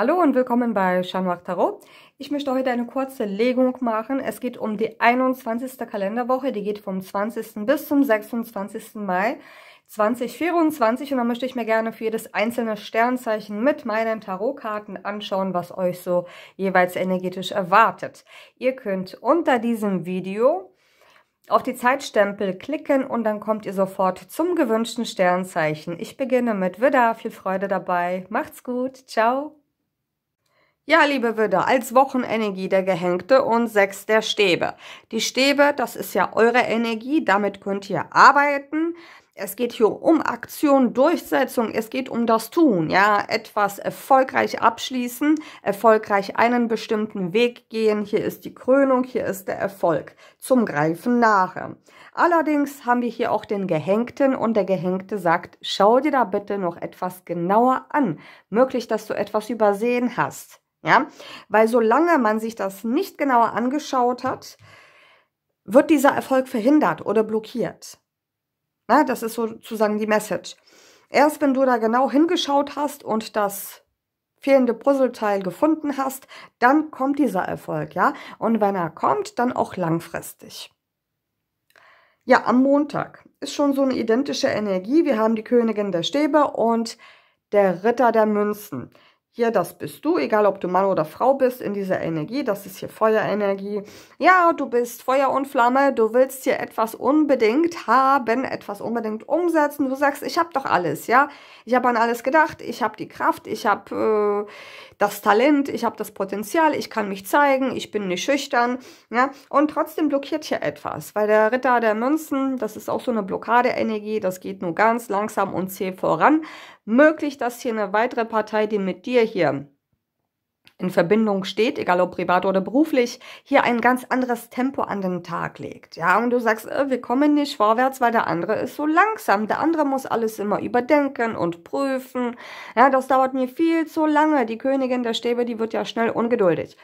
Hallo und willkommen bei Shamrock Tarot. Ich möchte heute eine kurze Legung machen. Es geht um die 21. Kalenderwoche, die geht vom 20. bis zum 26. Mai 2024 und dann möchte ich mir gerne für jedes einzelne Sternzeichen mit meinen Tarotkarten anschauen, was euch so jeweils energetisch erwartet. Ihr könnt unter diesem Video auf die Zeitstempel klicken und dann kommt ihr sofort zum gewünschten Sternzeichen. Ich beginne mit Widder, viel Freude dabei, macht's gut, ciao! Ja, liebe Widder, als Wochenenergie der Gehängte und sechs der Stäbe. Die Stäbe, das ist ja eure Energie, damit könnt ihr arbeiten. Es geht hier um Aktion, Durchsetzung, es geht um das Tun, ja, etwas erfolgreich abschließen, erfolgreich einen bestimmten Weg gehen. Hier ist die Krönung, hier ist der Erfolg zum Greifen nachher. Allerdings haben wir hier auch den Gehängten und der Gehängte sagt, schau dir da bitte noch etwas genauer an, möglich, dass du etwas übersehen hast. Ja, weil solange man sich das nicht genauer angeschaut hat, wird dieser Erfolg verhindert oder blockiert. Na, das ist sozusagen die Message. Erst wenn du da genau hingeschaut hast und das fehlende Puzzleteil gefunden hast, dann kommt dieser Erfolg, ja? Und wenn er kommt, dann auch langfristig. Ja, am Montag ist schon so eine identische Energie. Wir haben die Königin der Stäbe und der Ritter der Münzen hier, das bist du, egal ob du Mann oder Frau bist, in dieser Energie, das ist hier Feuerenergie. Ja, du bist Feuer und Flamme, du willst hier etwas unbedingt haben, etwas unbedingt umsetzen. Du sagst, ich habe doch alles, ja. Ich habe an alles gedacht, ich habe die Kraft, ich habe äh, das Talent, ich habe das Potenzial, ich kann mich zeigen, ich bin nicht schüchtern. Ja? Und trotzdem blockiert hier etwas, weil der Ritter der Münzen, das ist auch so eine Blockadeenergie, das geht nur ganz langsam und zäh voran. Möglich, dass hier eine weitere Partei, die mit dir hier in Verbindung steht, egal ob privat oder beruflich, hier ein ganz anderes Tempo an den Tag legt. Ja, und du sagst, äh, wir kommen nicht vorwärts, weil der andere ist so langsam. Der andere muss alles immer überdenken und prüfen. Ja, das dauert mir viel zu lange. Die Königin der Stäbe, die wird ja schnell ungeduldig.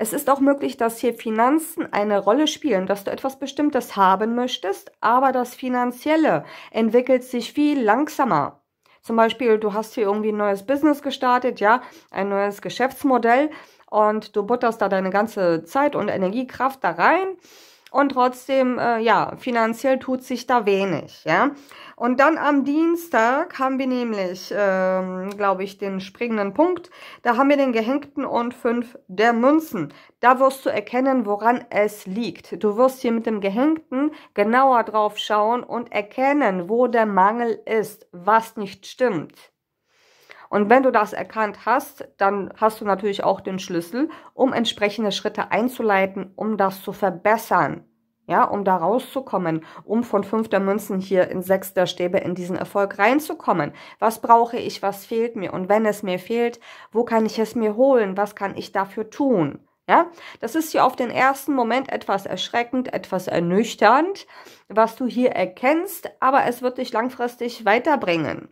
Es ist auch möglich, dass hier Finanzen eine Rolle spielen, dass du etwas Bestimmtes haben möchtest, aber das Finanzielle entwickelt sich viel langsamer. Zum Beispiel, du hast hier irgendwie ein neues Business gestartet, ja, ein neues Geschäftsmodell und du butterst da deine ganze Zeit und Energiekraft da rein und trotzdem, äh, ja, finanziell tut sich da wenig, ja. Und dann am Dienstag haben wir nämlich, ähm, glaube ich, den springenden Punkt. Da haben wir den Gehängten und fünf der Münzen. Da wirst du erkennen, woran es liegt. Du wirst hier mit dem Gehängten genauer drauf schauen und erkennen, wo der Mangel ist, was nicht stimmt. Und wenn du das erkannt hast, dann hast du natürlich auch den Schlüssel, um entsprechende Schritte einzuleiten, um das zu verbessern. Ja, um da rauszukommen, um von fünfter Münzen hier in sechster Stäbe in diesen Erfolg reinzukommen. Was brauche ich? Was fehlt mir? Und wenn es mir fehlt, wo kann ich es mir holen? Was kann ich dafür tun? Ja, das ist hier auf den ersten Moment etwas erschreckend, etwas ernüchternd, was du hier erkennst, aber es wird dich langfristig weiterbringen.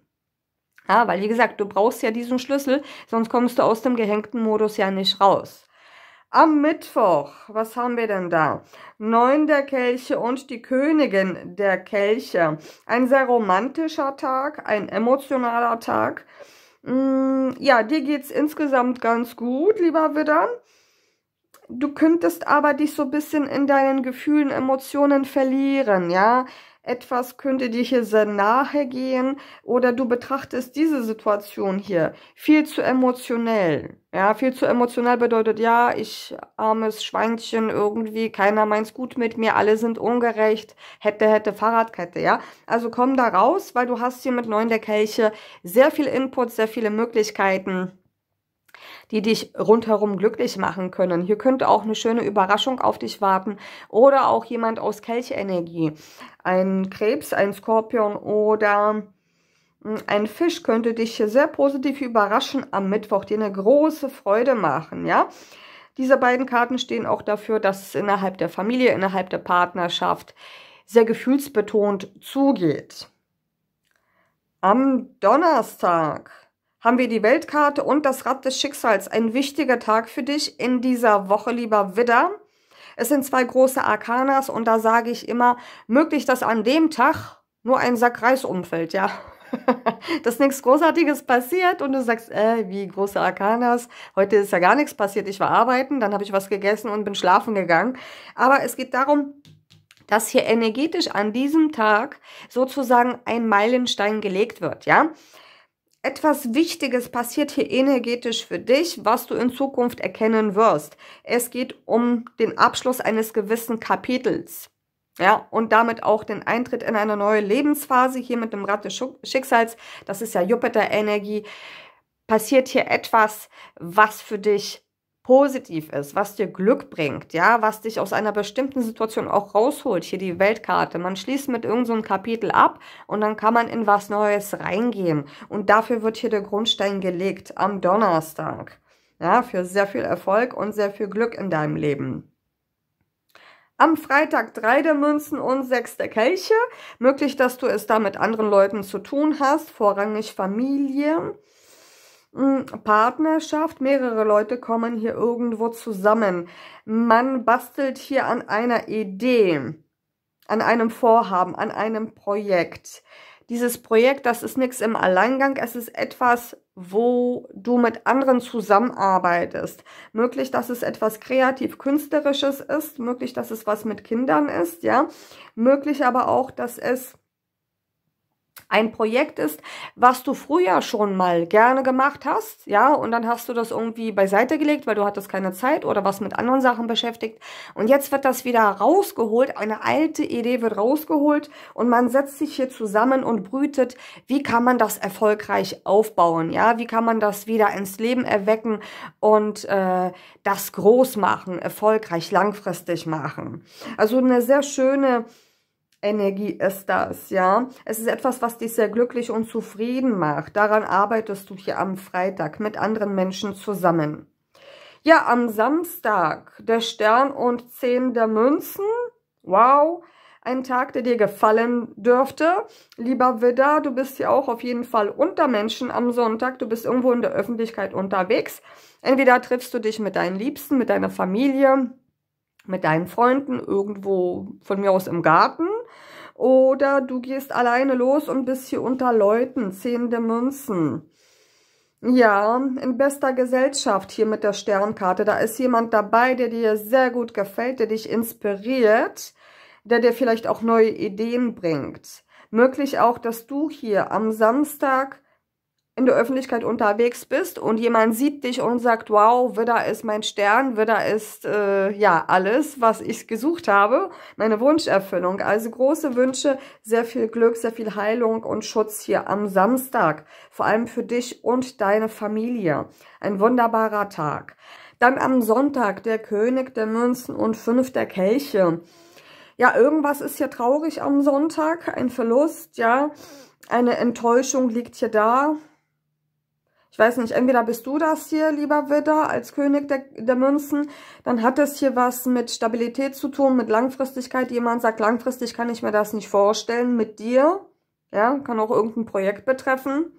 Ja, weil wie gesagt, du brauchst ja diesen Schlüssel, sonst kommst du aus dem gehängten Modus ja nicht raus. Am Mittwoch, was haben wir denn da? Neun der Kelche und die Königin der Kelche. Ein sehr romantischer Tag, ein emotionaler Tag. Mm, ja, dir geht's insgesamt ganz gut, lieber Widder. Du könntest aber dich so ein bisschen in deinen Gefühlen, Emotionen verlieren, ja etwas könnte dir hier sehr nahe gehen oder du betrachtest diese Situation hier viel zu emotionell. Ja, viel zu emotional bedeutet, ja, ich armes Schweinchen irgendwie, keiner meint's gut mit mir, alle sind ungerecht, hätte, hätte, Fahrradkette, ja. Also komm da raus, weil du hast hier mit neun der Kelche sehr viel Input, sehr viele Möglichkeiten die dich rundherum glücklich machen können. Hier könnte auch eine schöne Überraschung auf dich warten oder auch jemand aus Kelchenergie. Ein Krebs, ein Skorpion oder hm, ein Fisch könnte dich hier sehr positiv überraschen am Mittwoch, dir eine große Freude machen, ja. Diese beiden Karten stehen auch dafür, dass es innerhalb der Familie, innerhalb der Partnerschaft sehr gefühlsbetont zugeht. Am Donnerstag haben wir die Weltkarte und das Rad des Schicksals. Ein wichtiger Tag für dich in dieser Woche, lieber Widder. Es sind zwei große Arkanas und da sage ich immer, möglich, dass an dem Tag nur ein Sack Reis umfällt, ja. dass nichts Großartiges passiert und du sagst, äh, wie große Arkanas, heute ist ja gar nichts passiert. Ich war arbeiten, dann habe ich was gegessen und bin schlafen gegangen. Aber es geht darum, dass hier energetisch an diesem Tag sozusagen ein Meilenstein gelegt wird, ja etwas Wichtiges passiert hier energetisch für dich, was du in Zukunft erkennen wirst. Es geht um den Abschluss eines gewissen Kapitels. Ja, und damit auch den Eintritt in eine neue Lebensphase hier mit dem Rad des Schicksals. Das ist ja Jupiter-Energie. Passiert hier etwas, was für dich positiv ist, was dir Glück bringt, ja, was dich aus einer bestimmten Situation auch rausholt. Hier die Weltkarte. Man schließt mit irgendeinem so Kapitel ab und dann kann man in was Neues reingehen. Und dafür wird hier der Grundstein gelegt am Donnerstag. Ja, für sehr viel Erfolg und sehr viel Glück in deinem Leben. Am Freitag drei der Münzen und sechs der Kelche. Möglich, dass du es da mit anderen Leuten zu tun hast, vorrangig Familie. Hm, Partnerschaft, mehrere Leute kommen hier irgendwo zusammen. Man bastelt hier an einer Idee, an einem Vorhaben, an einem Projekt. Dieses Projekt, das ist nichts im Alleingang, es ist etwas, wo du mit anderen zusammenarbeitest. Möglich, dass es etwas kreativ-künstlerisches ist, möglich, dass es was mit Kindern ist, ja. Möglich aber auch, dass es ein Projekt ist, was du früher schon mal gerne gemacht hast, ja, und dann hast du das irgendwie beiseite gelegt, weil du hattest keine Zeit oder was mit anderen Sachen beschäftigt. Und jetzt wird das wieder rausgeholt, eine alte Idee wird rausgeholt und man setzt sich hier zusammen und brütet, wie kann man das erfolgreich aufbauen, ja, wie kann man das wieder ins Leben erwecken und äh, das groß machen, erfolgreich, langfristig machen. Also eine sehr schöne Energie ist das, ja. Es ist etwas, was dich sehr glücklich und zufrieden macht. Daran arbeitest du hier am Freitag mit anderen Menschen zusammen. Ja, am Samstag, der Stern und Zehn der Münzen. Wow, ein Tag, der dir gefallen dürfte. Lieber Widder, du bist ja auch auf jeden Fall unter Menschen am Sonntag. Du bist irgendwo in der Öffentlichkeit unterwegs. Entweder triffst du dich mit deinen Liebsten, mit deiner Familie, mit deinen Freunden irgendwo von mir aus im Garten oder du gehst alleine los und bist hier unter Leuten, zählende Münzen. Ja, in bester Gesellschaft hier mit der Sternkarte. Da ist jemand dabei, der dir sehr gut gefällt, der dich inspiriert, der dir vielleicht auch neue Ideen bringt. Möglich auch, dass du hier am Samstag in der Öffentlichkeit unterwegs bist und jemand sieht dich und sagt, wow, Widder ist mein Stern, Widder ist äh, ja alles, was ich gesucht habe, meine Wunscherfüllung. Also große Wünsche, sehr viel Glück, sehr viel Heilung und Schutz hier am Samstag, vor allem für dich und deine Familie. Ein wunderbarer Tag. Dann am Sonntag der König der Münzen und fünf der Kelche. Ja, irgendwas ist hier traurig am Sonntag, ein Verlust, ja. Eine Enttäuschung liegt hier da, ich weiß nicht, entweder bist du das hier, lieber Widder, als König der, der Münzen, dann hat das hier was mit Stabilität zu tun, mit Langfristigkeit. Jemand sagt, langfristig kann ich mir das nicht vorstellen, mit dir. Ja, kann auch irgendein Projekt betreffen.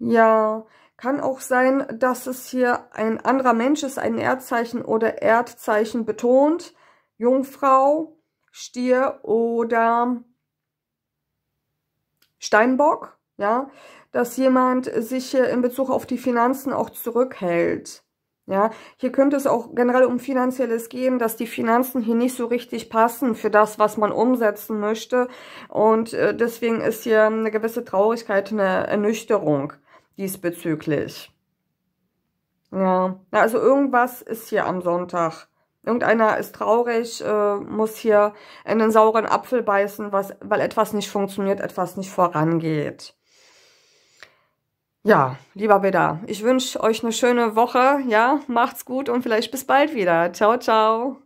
Ja, kann auch sein, dass es hier ein anderer Mensch ist, ein Erdzeichen oder Erdzeichen betont. Jungfrau, Stier oder Steinbock. Ja, dass jemand sich in Bezug auf die Finanzen auch zurückhält. Ja, hier könnte es auch generell um Finanzielles gehen, dass die Finanzen hier nicht so richtig passen für das, was man umsetzen möchte. Und äh, deswegen ist hier eine gewisse Traurigkeit, eine Ernüchterung diesbezüglich. Ja, also irgendwas ist hier am Sonntag. Irgendeiner ist traurig, äh, muss hier in den sauren Apfel beißen, was, weil etwas nicht funktioniert, etwas nicht vorangeht. Ja, lieber Beda, ich wünsche euch eine schöne Woche. Ja, macht's gut und vielleicht bis bald wieder. Ciao, ciao.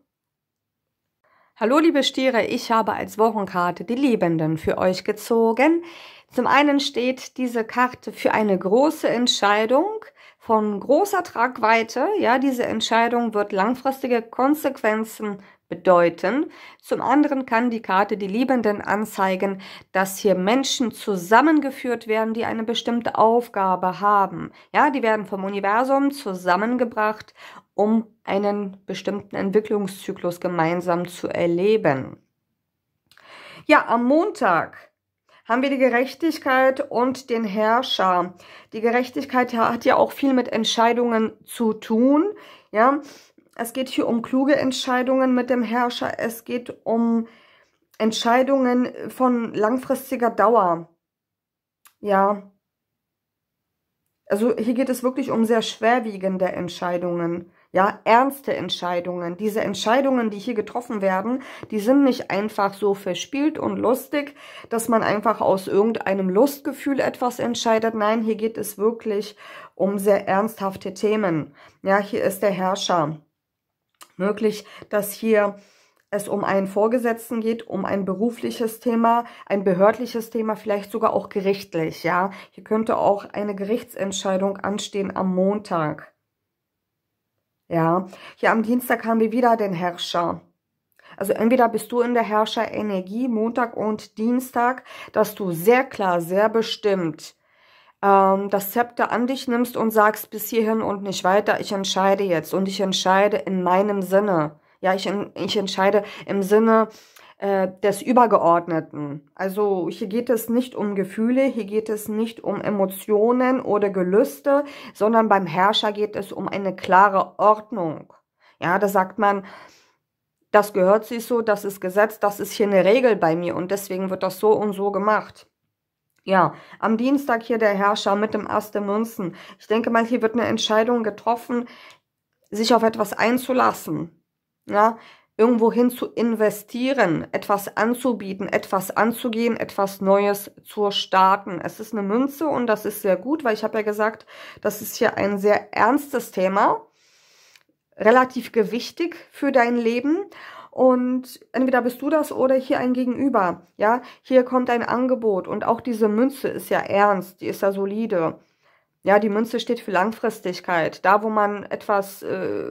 Hallo, liebe Stiere, ich habe als Wochenkarte die Liebenden für euch gezogen. Zum einen steht diese Karte für eine große Entscheidung von großer Tragweite. Ja, diese Entscheidung wird langfristige Konsequenzen bedeuten. Zum anderen kann die Karte die Liebenden anzeigen, dass hier Menschen zusammengeführt werden, die eine bestimmte Aufgabe haben. Ja, die werden vom Universum zusammengebracht, um einen bestimmten Entwicklungszyklus gemeinsam zu erleben. Ja, am Montag haben wir die Gerechtigkeit und den Herrscher. Die Gerechtigkeit hat ja auch viel mit Entscheidungen zu tun. Ja, es geht hier um kluge Entscheidungen mit dem Herrscher. Es geht um Entscheidungen von langfristiger Dauer. Ja. Also hier geht es wirklich um sehr schwerwiegende Entscheidungen. Ja, ernste Entscheidungen. Diese Entscheidungen, die hier getroffen werden, die sind nicht einfach so verspielt und lustig, dass man einfach aus irgendeinem Lustgefühl etwas entscheidet. Nein, hier geht es wirklich um sehr ernsthafte Themen. Ja, hier ist der Herrscher möglich, dass hier es um einen Vorgesetzten geht, um ein berufliches Thema, ein behördliches Thema, vielleicht sogar auch gerichtlich, ja. Hier könnte auch eine Gerichtsentscheidung anstehen am Montag. Ja, hier am Dienstag haben wir wieder den Herrscher. Also entweder bist du in der Herrscherenergie Montag und Dienstag, dass du sehr klar, sehr bestimmt ähm, das Zepter an dich nimmst und sagst bis hierhin und nicht weiter, ich entscheide jetzt und ich entscheide in meinem Sinne. Ja, ich, ich entscheide im Sinne äh, des Übergeordneten. Also hier geht es nicht um Gefühle, hier geht es nicht um Emotionen oder Gelüste, sondern beim Herrscher geht es um eine klare Ordnung. Ja, da sagt man, das gehört sich so, das ist Gesetz, das ist hier eine Regel bei mir und deswegen wird das so und so gemacht. Ja, am Dienstag hier der Herrscher mit dem Ast der Münzen. Ich denke mal, hier wird eine Entscheidung getroffen, sich auf etwas einzulassen. Ja, irgendwohin zu investieren, etwas anzubieten, etwas anzugehen, etwas Neues zu starten. Es ist eine Münze und das ist sehr gut, weil ich habe ja gesagt, das ist hier ein sehr ernstes Thema, relativ gewichtig für dein Leben und entweder bist du das oder hier ein Gegenüber. Ja, hier kommt ein Angebot und auch diese Münze ist ja ernst, die ist ja solide. Ja, die Münze steht für Langfristigkeit. Da, wo man etwas, äh,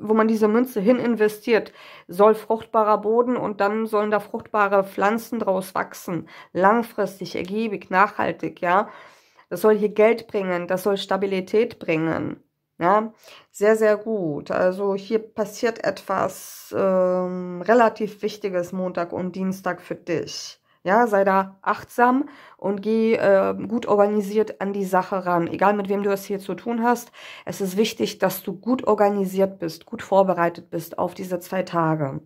wo man diese Münze hin investiert, soll fruchtbarer Boden und dann sollen da fruchtbare Pflanzen draus wachsen. Langfristig, ergiebig, nachhaltig, ja. Das soll hier Geld bringen, das soll Stabilität bringen. Ja, sehr, sehr gut. Also hier passiert etwas ähm, relativ Wichtiges Montag und Dienstag für dich. Ja, sei da achtsam und geh äh, gut organisiert an die Sache ran. Egal mit wem du es hier zu tun hast, es ist wichtig, dass du gut organisiert bist, gut vorbereitet bist auf diese zwei Tage.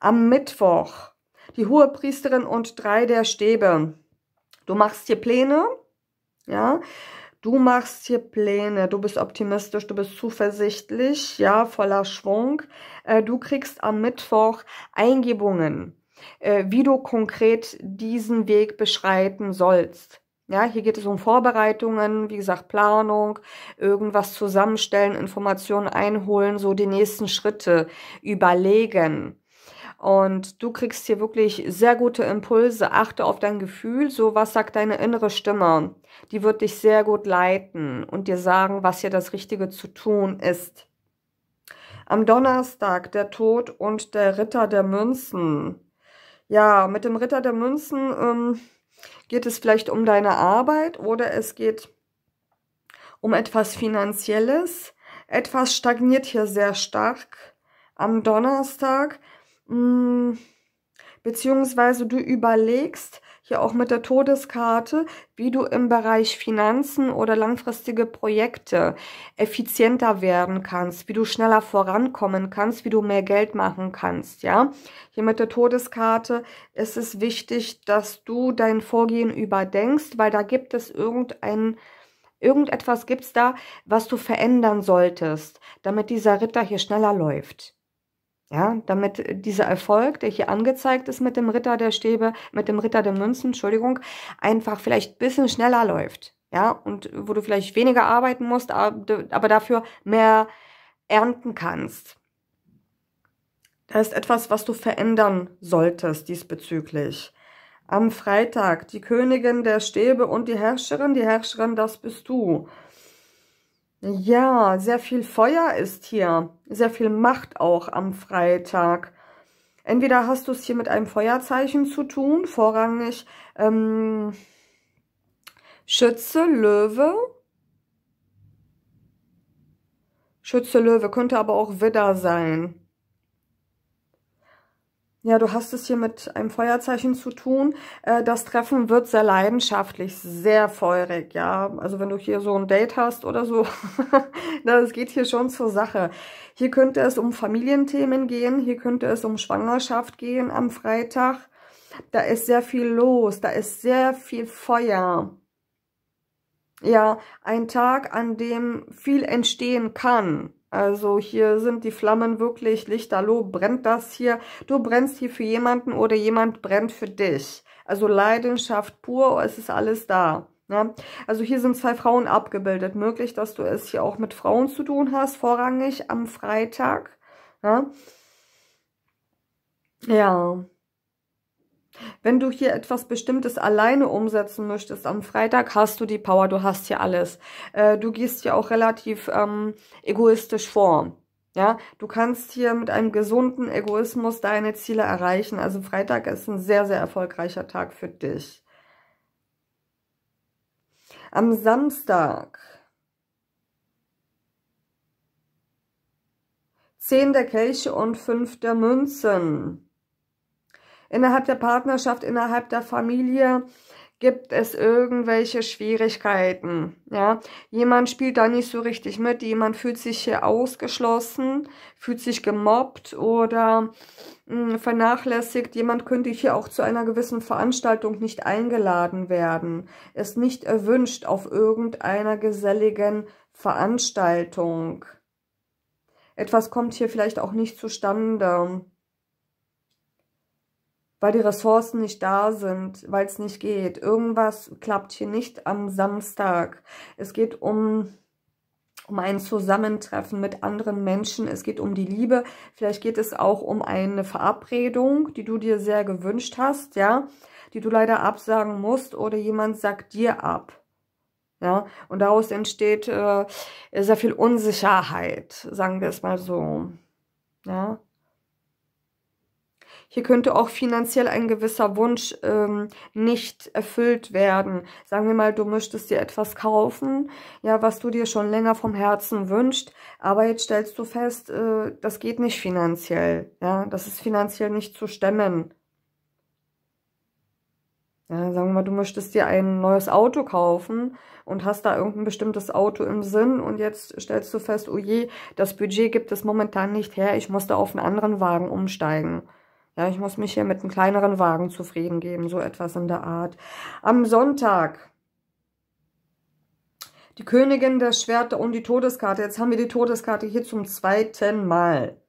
Am Mittwoch die hohe Priesterin und drei der Stäbe. Du machst hier Pläne, ja, Du machst hier Pläne, du bist optimistisch, du bist zuversichtlich, ja, voller Schwung. Äh, du kriegst am Mittwoch Eingebungen, äh, wie du konkret diesen Weg beschreiten sollst. Ja, hier geht es um Vorbereitungen, wie gesagt, Planung, irgendwas zusammenstellen, Informationen einholen, so die nächsten Schritte überlegen. Und du kriegst hier wirklich sehr gute Impulse. Achte auf dein Gefühl. So, was sagt deine innere Stimme? Die wird dich sehr gut leiten und dir sagen, was hier das Richtige zu tun ist. Am Donnerstag der Tod und der Ritter der Münzen. Ja, mit dem Ritter der Münzen ähm, geht es vielleicht um deine Arbeit oder es geht um etwas Finanzielles. Etwas stagniert hier sehr stark am Donnerstag. Mm, beziehungsweise du überlegst hier auch mit der Todeskarte, wie du im Bereich Finanzen oder langfristige Projekte effizienter werden kannst, wie du schneller vorankommen kannst, wie du mehr Geld machen kannst, ja. Hier mit der Todeskarte ist es wichtig, dass du dein Vorgehen überdenkst, weil da gibt es irgendein Irgendetwas gibt es da, was du verändern solltest, damit dieser Ritter hier schneller läuft. Ja, damit dieser Erfolg, der hier angezeigt ist mit dem Ritter der Stäbe, mit dem Ritter der Münzen, Entschuldigung, einfach vielleicht ein bisschen schneller läuft. Ja, und wo du vielleicht weniger arbeiten musst, aber dafür mehr ernten kannst. Das ist etwas, was du verändern solltest diesbezüglich. Am Freitag die Königin der Stäbe und die Herrscherin, die Herrscherin, das bist du. Ja, sehr viel Feuer ist hier, sehr viel Macht auch am Freitag. Entweder hast du es hier mit einem Feuerzeichen zu tun, vorrangig ähm, Schütze, Löwe. Schütze, Löwe könnte aber auch Widder sein. Ja, du hast es hier mit einem Feuerzeichen zu tun. Äh, das Treffen wird sehr leidenschaftlich, sehr feurig, ja. Also wenn du hier so ein Date hast oder so, das geht hier schon zur Sache. Hier könnte es um Familienthemen gehen, hier könnte es um Schwangerschaft gehen am Freitag. Da ist sehr viel los, da ist sehr viel Feuer. Ja, ein Tag, an dem viel entstehen kann. Also hier sind die Flammen wirklich lichterloh, brennt das hier. Du brennst hier für jemanden oder jemand brennt für dich. Also Leidenschaft pur, es ist alles da. Ne? Also hier sind zwei Frauen abgebildet. Möglich, dass du es hier auch mit Frauen zu tun hast, vorrangig am Freitag. Ne? Ja, wenn du hier etwas Bestimmtes alleine umsetzen möchtest, am Freitag hast du die Power, du hast hier alles. Äh, du gehst hier auch relativ ähm, egoistisch vor. Ja, du kannst hier mit einem gesunden Egoismus deine Ziele erreichen. Also Freitag ist ein sehr, sehr erfolgreicher Tag für dich. Am Samstag, 10 der Kelche und 5 der Münzen innerhalb der Partnerschaft, innerhalb der Familie gibt es irgendwelche Schwierigkeiten. Ja? Jemand spielt da nicht so richtig mit, jemand fühlt sich hier ausgeschlossen, fühlt sich gemobbt oder mh, hm, vernachlässigt. Jemand könnte hier auch zu einer gewissen Veranstaltung nicht eingeladen werden, ist nicht erwünscht auf irgendeiner geselligen Veranstaltung. Etwas kommt hier vielleicht auch nicht zustande weil die Ressourcen nicht da sind, weil es nicht geht. Irgendwas klappt hier nicht am Samstag. Es geht um um ein Zusammentreffen mit anderen Menschen. Es geht um die Liebe. Vielleicht geht es auch um eine Verabredung, die du dir sehr gewünscht hast, ja, die du leider absagen musst oder jemand sagt dir ab. Ja, und daraus entsteht äh, sehr viel Unsicherheit, sagen wir es mal so. Ja, hier könnte auch finanziell ein gewisser Wunsch ähm, nicht erfüllt werden. Sagen wir mal, du möchtest dir etwas kaufen, ja, was du dir schon länger vom Herzen wünscht, aber jetzt stellst du fest, äh, das geht nicht finanziell. Ja, das ist finanziell nicht zu stemmen. Ja, sagen wir mal, du möchtest dir ein neues Auto kaufen und hast da irgendein bestimmtes Auto im Sinn und jetzt stellst du fest, oh je, das Budget gibt es momentan nicht her, ich muss da auf einen anderen Wagen umsteigen. Ja, ich muss mich hier mit einem kleineren Wagen zufrieden geben, so etwas in der Art. Am Sonntag die Königin der Schwerter und die Todeskarte. Jetzt haben wir die Todeskarte hier zum zweiten Mal.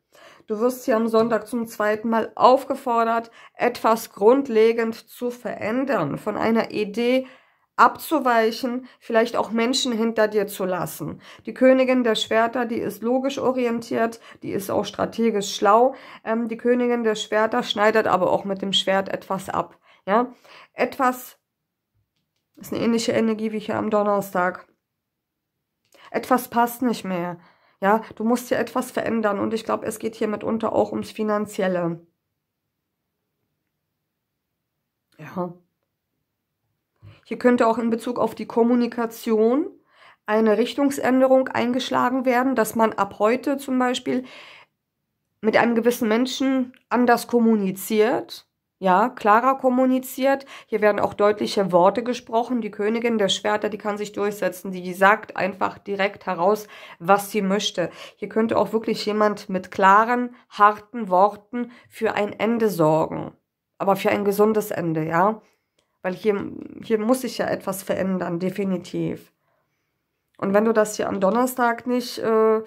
Du wirst hier am Sonntag zum zweiten Mal aufgefordert, etwas grundlegend zu verändern, von einer Idee abzuweichen, vielleicht auch Menschen hinter dir zu lassen. Die Königin der Schwerter, die ist logisch orientiert, die ist auch strategisch schlau. Ähm, die Königin der Schwerter schneidet aber auch mit dem Schwert etwas ab. Ja, etwas ist eine ähnliche Energie wie hier am Donnerstag. Etwas passt nicht mehr. Ja, du musst hier etwas verändern und ich glaube, es geht hier mitunter auch ums Finanzielle. Ja. Hier könnte auch in Bezug auf die Kommunikation eine Richtungsänderung eingeschlagen werden, dass man ab heute zum Beispiel mit einem gewissen Menschen anders kommuniziert, ja, klarer kommuniziert. Hier werden auch deutliche Worte gesprochen. Die Königin der Schwerter, die kann sich durchsetzen. Die sagt einfach direkt heraus, was sie möchte. Hier könnte auch wirklich jemand mit klaren, harten Worten für ein Ende sorgen. Aber für ein gesundes Ende, ja. Weil hier, hier muss sich ja etwas verändern, definitiv. Und wenn du das hier am Donnerstag nicht, äh,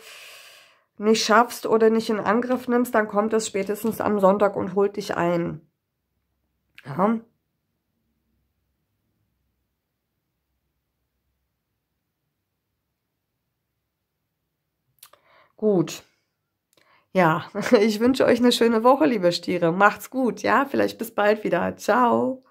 nicht schaffst oder nicht in Angriff nimmst, dann kommt es spätestens am Sonntag und holt dich ein. Ja. Gut. Ja, ich wünsche euch eine schöne Woche, liebe Stiere. Macht's gut, ja? Vielleicht bis bald wieder. Ciao.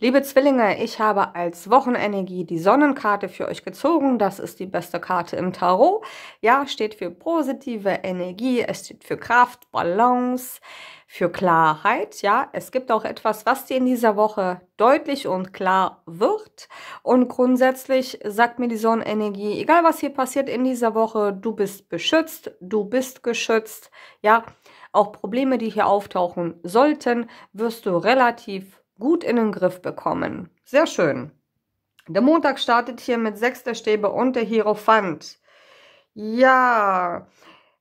Liebe Zwillinge, ich habe als Wochenenergie die Sonnenkarte für euch gezogen. Das ist die beste Karte im Tarot. Ja, steht für positive Energie, es steht für Kraft, Balance, für Klarheit. Ja, es gibt auch etwas, was dir in dieser Woche deutlich und klar wird. Und grundsätzlich sagt mir die Sonnenenergie, egal was hier passiert in dieser Woche, du bist beschützt, du bist geschützt. Ja, auch Probleme, die hier auftauchen sollten, wirst du relativ gut in den Griff bekommen. Sehr schön. Der Montag startet hier mit sechster Stäbe und der Hierophant. Ja,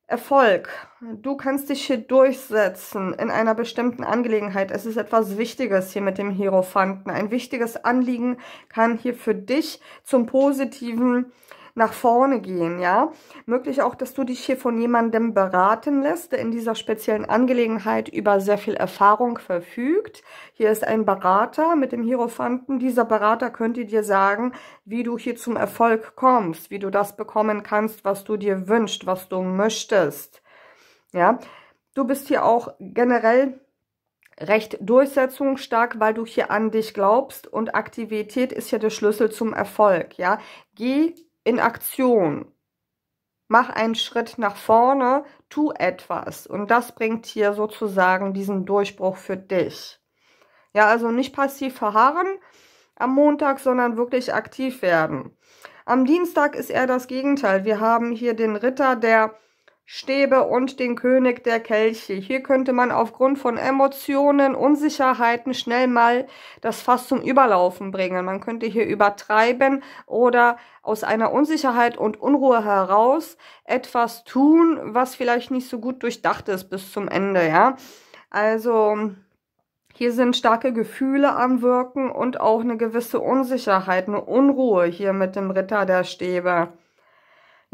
Erfolg. Du kannst dich hier durchsetzen in einer bestimmten Angelegenheit. Es ist etwas Wichtiges hier mit dem Hierophanten. Ein wichtiges Anliegen kann hier für dich zum Positiven nach vorne gehen, ja. Möglich auch, dass du dich hier von jemandem beraten lässt, der in dieser speziellen Angelegenheit über sehr viel Erfahrung verfügt. Hier ist ein Berater mit dem Hierophanten. Dieser Berater könnte dir sagen, wie du hier zum Erfolg kommst, wie du das bekommen kannst, was du dir wünschst, was du möchtest, ja. Du bist hier auch generell recht durchsetzungsstark, weil du hier an dich glaubst und Aktivität ist ja der Schlüssel zum Erfolg, ja. Geh in Aktion. Mach einen Schritt nach vorne, tu etwas. Und das bringt hier sozusagen diesen Durchbruch für dich. Ja, also nicht passiv verharren am Montag, sondern wirklich aktiv werden. Am Dienstag ist eher das Gegenteil. Wir haben hier den Ritter der Stäbe und den König der Kelche. Hier könnte man aufgrund von Emotionen, Unsicherheiten schnell mal das Fass zum Überlaufen bringen. Man könnte hier übertreiben oder aus einer Unsicherheit und Unruhe heraus etwas tun, was vielleicht nicht so gut durchdacht ist bis zum Ende, ja. Also, hier sind starke Gefühle am Wirken und auch eine gewisse Unsicherheit, eine Unruhe hier mit dem Ritter der Stäbe.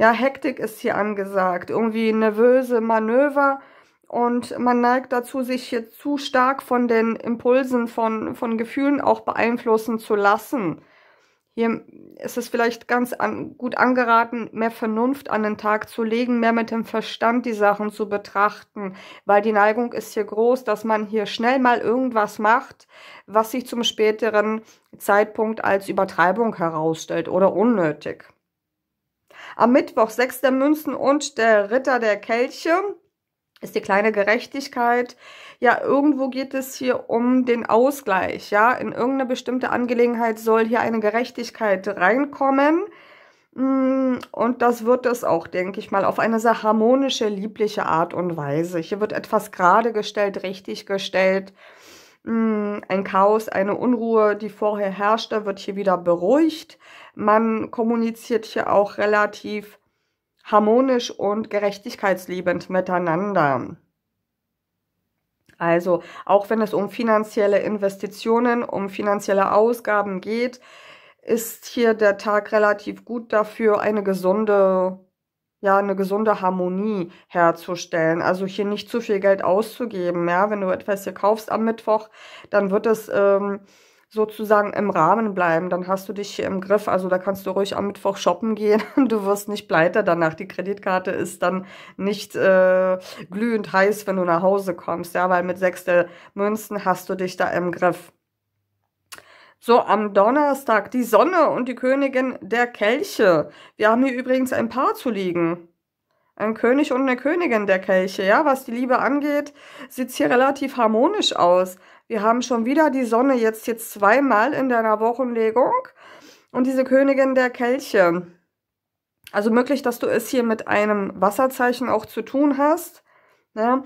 Ja, Hektik ist hier angesagt, irgendwie nervöse Manöver und man neigt dazu, sich hier zu stark von den Impulsen von, von Gefühlen auch beeinflussen zu lassen. Hier ist es vielleicht ganz an, gut angeraten, mehr Vernunft an den Tag zu legen, mehr mit dem Verstand die Sachen zu betrachten, weil die Neigung ist hier groß, dass man hier schnell mal irgendwas macht, was sich zum späteren Zeitpunkt als Übertreibung herausstellt oder unnötig. Am Mittwoch sechs der Münzen und der Ritter der Kelche ist die kleine Gerechtigkeit. Ja, irgendwo geht es hier um den Ausgleich. Ja, in irgendeine bestimmte Angelegenheit soll hier eine Gerechtigkeit reinkommen. Hm, und das wird es auch, denke ich mal, auf eine sehr harmonische, liebliche Art und Weise. Hier wird etwas gerade gestellt, richtig gestellt. Hm, ein Chaos, eine Unruhe, die vorher herrschte, wird hier wieder beruhigt. Man kommuniziert hier auch relativ harmonisch und gerechtigkeitsliebend miteinander. Also auch wenn es um finanzielle Investitionen, um finanzielle Ausgaben geht, ist hier der Tag relativ gut dafür, eine gesunde ja eine gesunde Harmonie herzustellen. Also hier nicht zu viel Geld auszugeben. Ja, wenn du etwas hier kaufst am Mittwoch, dann wird es ähm, sozusagen im Rahmen bleiben. Dann hast du dich hier im Griff. Also da kannst du ruhig am Mittwoch shoppen gehen und du wirst nicht pleite danach. Die Kreditkarte ist dann nicht äh, glühend heiß, wenn du nach Hause kommst. Ja, weil mit sechs Münzen hast du dich da im Griff. So am Donnerstag die Sonne und die Königin der Kelche. Wir haben hier übrigens ein Paar zu liegen. Ein König und eine Königin der Kelche, ja. Was die Liebe angeht, sieht es hier relativ harmonisch aus. Wir haben schon wieder die Sonne jetzt, jetzt zweimal in deiner Wochenlegung und diese Königin der Kelche. Also möglich, dass du es hier mit einem Wasserzeichen auch zu tun hast. Ne?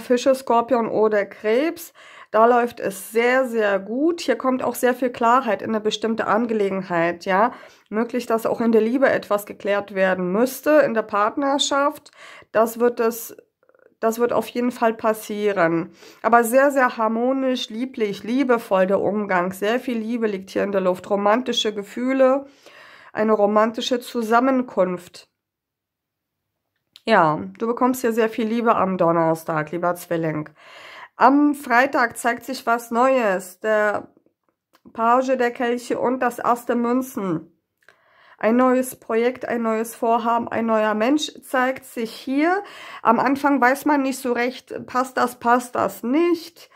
Fische, Skorpion oder Krebs. Da läuft es sehr, sehr gut. Hier kommt auch sehr viel Klarheit in eine bestimmte Angelegenheit, ja. Möglich, dass auch in der Liebe etwas geklärt werden müsste, in der Partnerschaft. Das wird es das wird auf jeden Fall passieren. Aber sehr, sehr harmonisch, lieblich, liebevoll der Umgang. Sehr viel Liebe liegt hier in der Luft. Romantische Gefühle, eine romantische Zusammenkunft. Ja, du bekommst hier sehr viel Liebe am Donnerstag, lieber Zwilling. Am Freitag zeigt sich was Neues. Der Page der Kelche und das erste Münzen. Ein neues Projekt, ein neues Vorhaben, ein neuer Mensch zeigt sich hier. Am Anfang weiß man nicht so recht, passt das, passt das nicht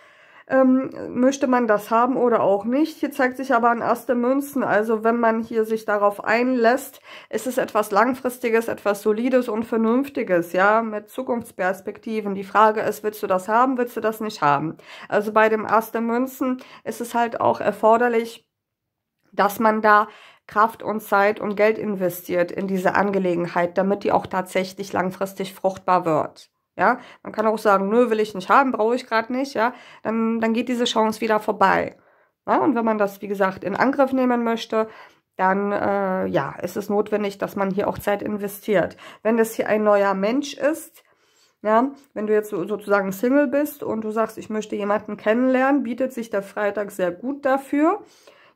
ähm, möchte man das haben oder auch nicht. Hier zeigt sich aber ein erste Münzen. Also wenn man hier sich darauf einlässt, ist es etwas Langfristiges, etwas Solides und Vernünftiges, ja, mit Zukunftsperspektiven. Die Frage ist, willst du das haben, willst du das nicht haben? Also bei dem erste Münzen ist es halt auch erforderlich, dass man da Kraft und Zeit und Geld investiert in diese Angelegenheit, damit die auch tatsächlich langfristig fruchtbar wird. Ja, man kann auch sagen, nö, will ich nicht haben, brauche ich gerade nicht, ja, dann, dann geht diese Chance wieder vorbei. Ja, und wenn man das, wie gesagt, in Angriff nehmen möchte, dann äh, ja, ist es notwendig, dass man hier auch Zeit investiert. Wenn das hier ein neuer Mensch ist, ja, wenn du jetzt so, sozusagen Single bist und du sagst, ich möchte jemanden kennenlernen, bietet sich der Freitag sehr gut dafür,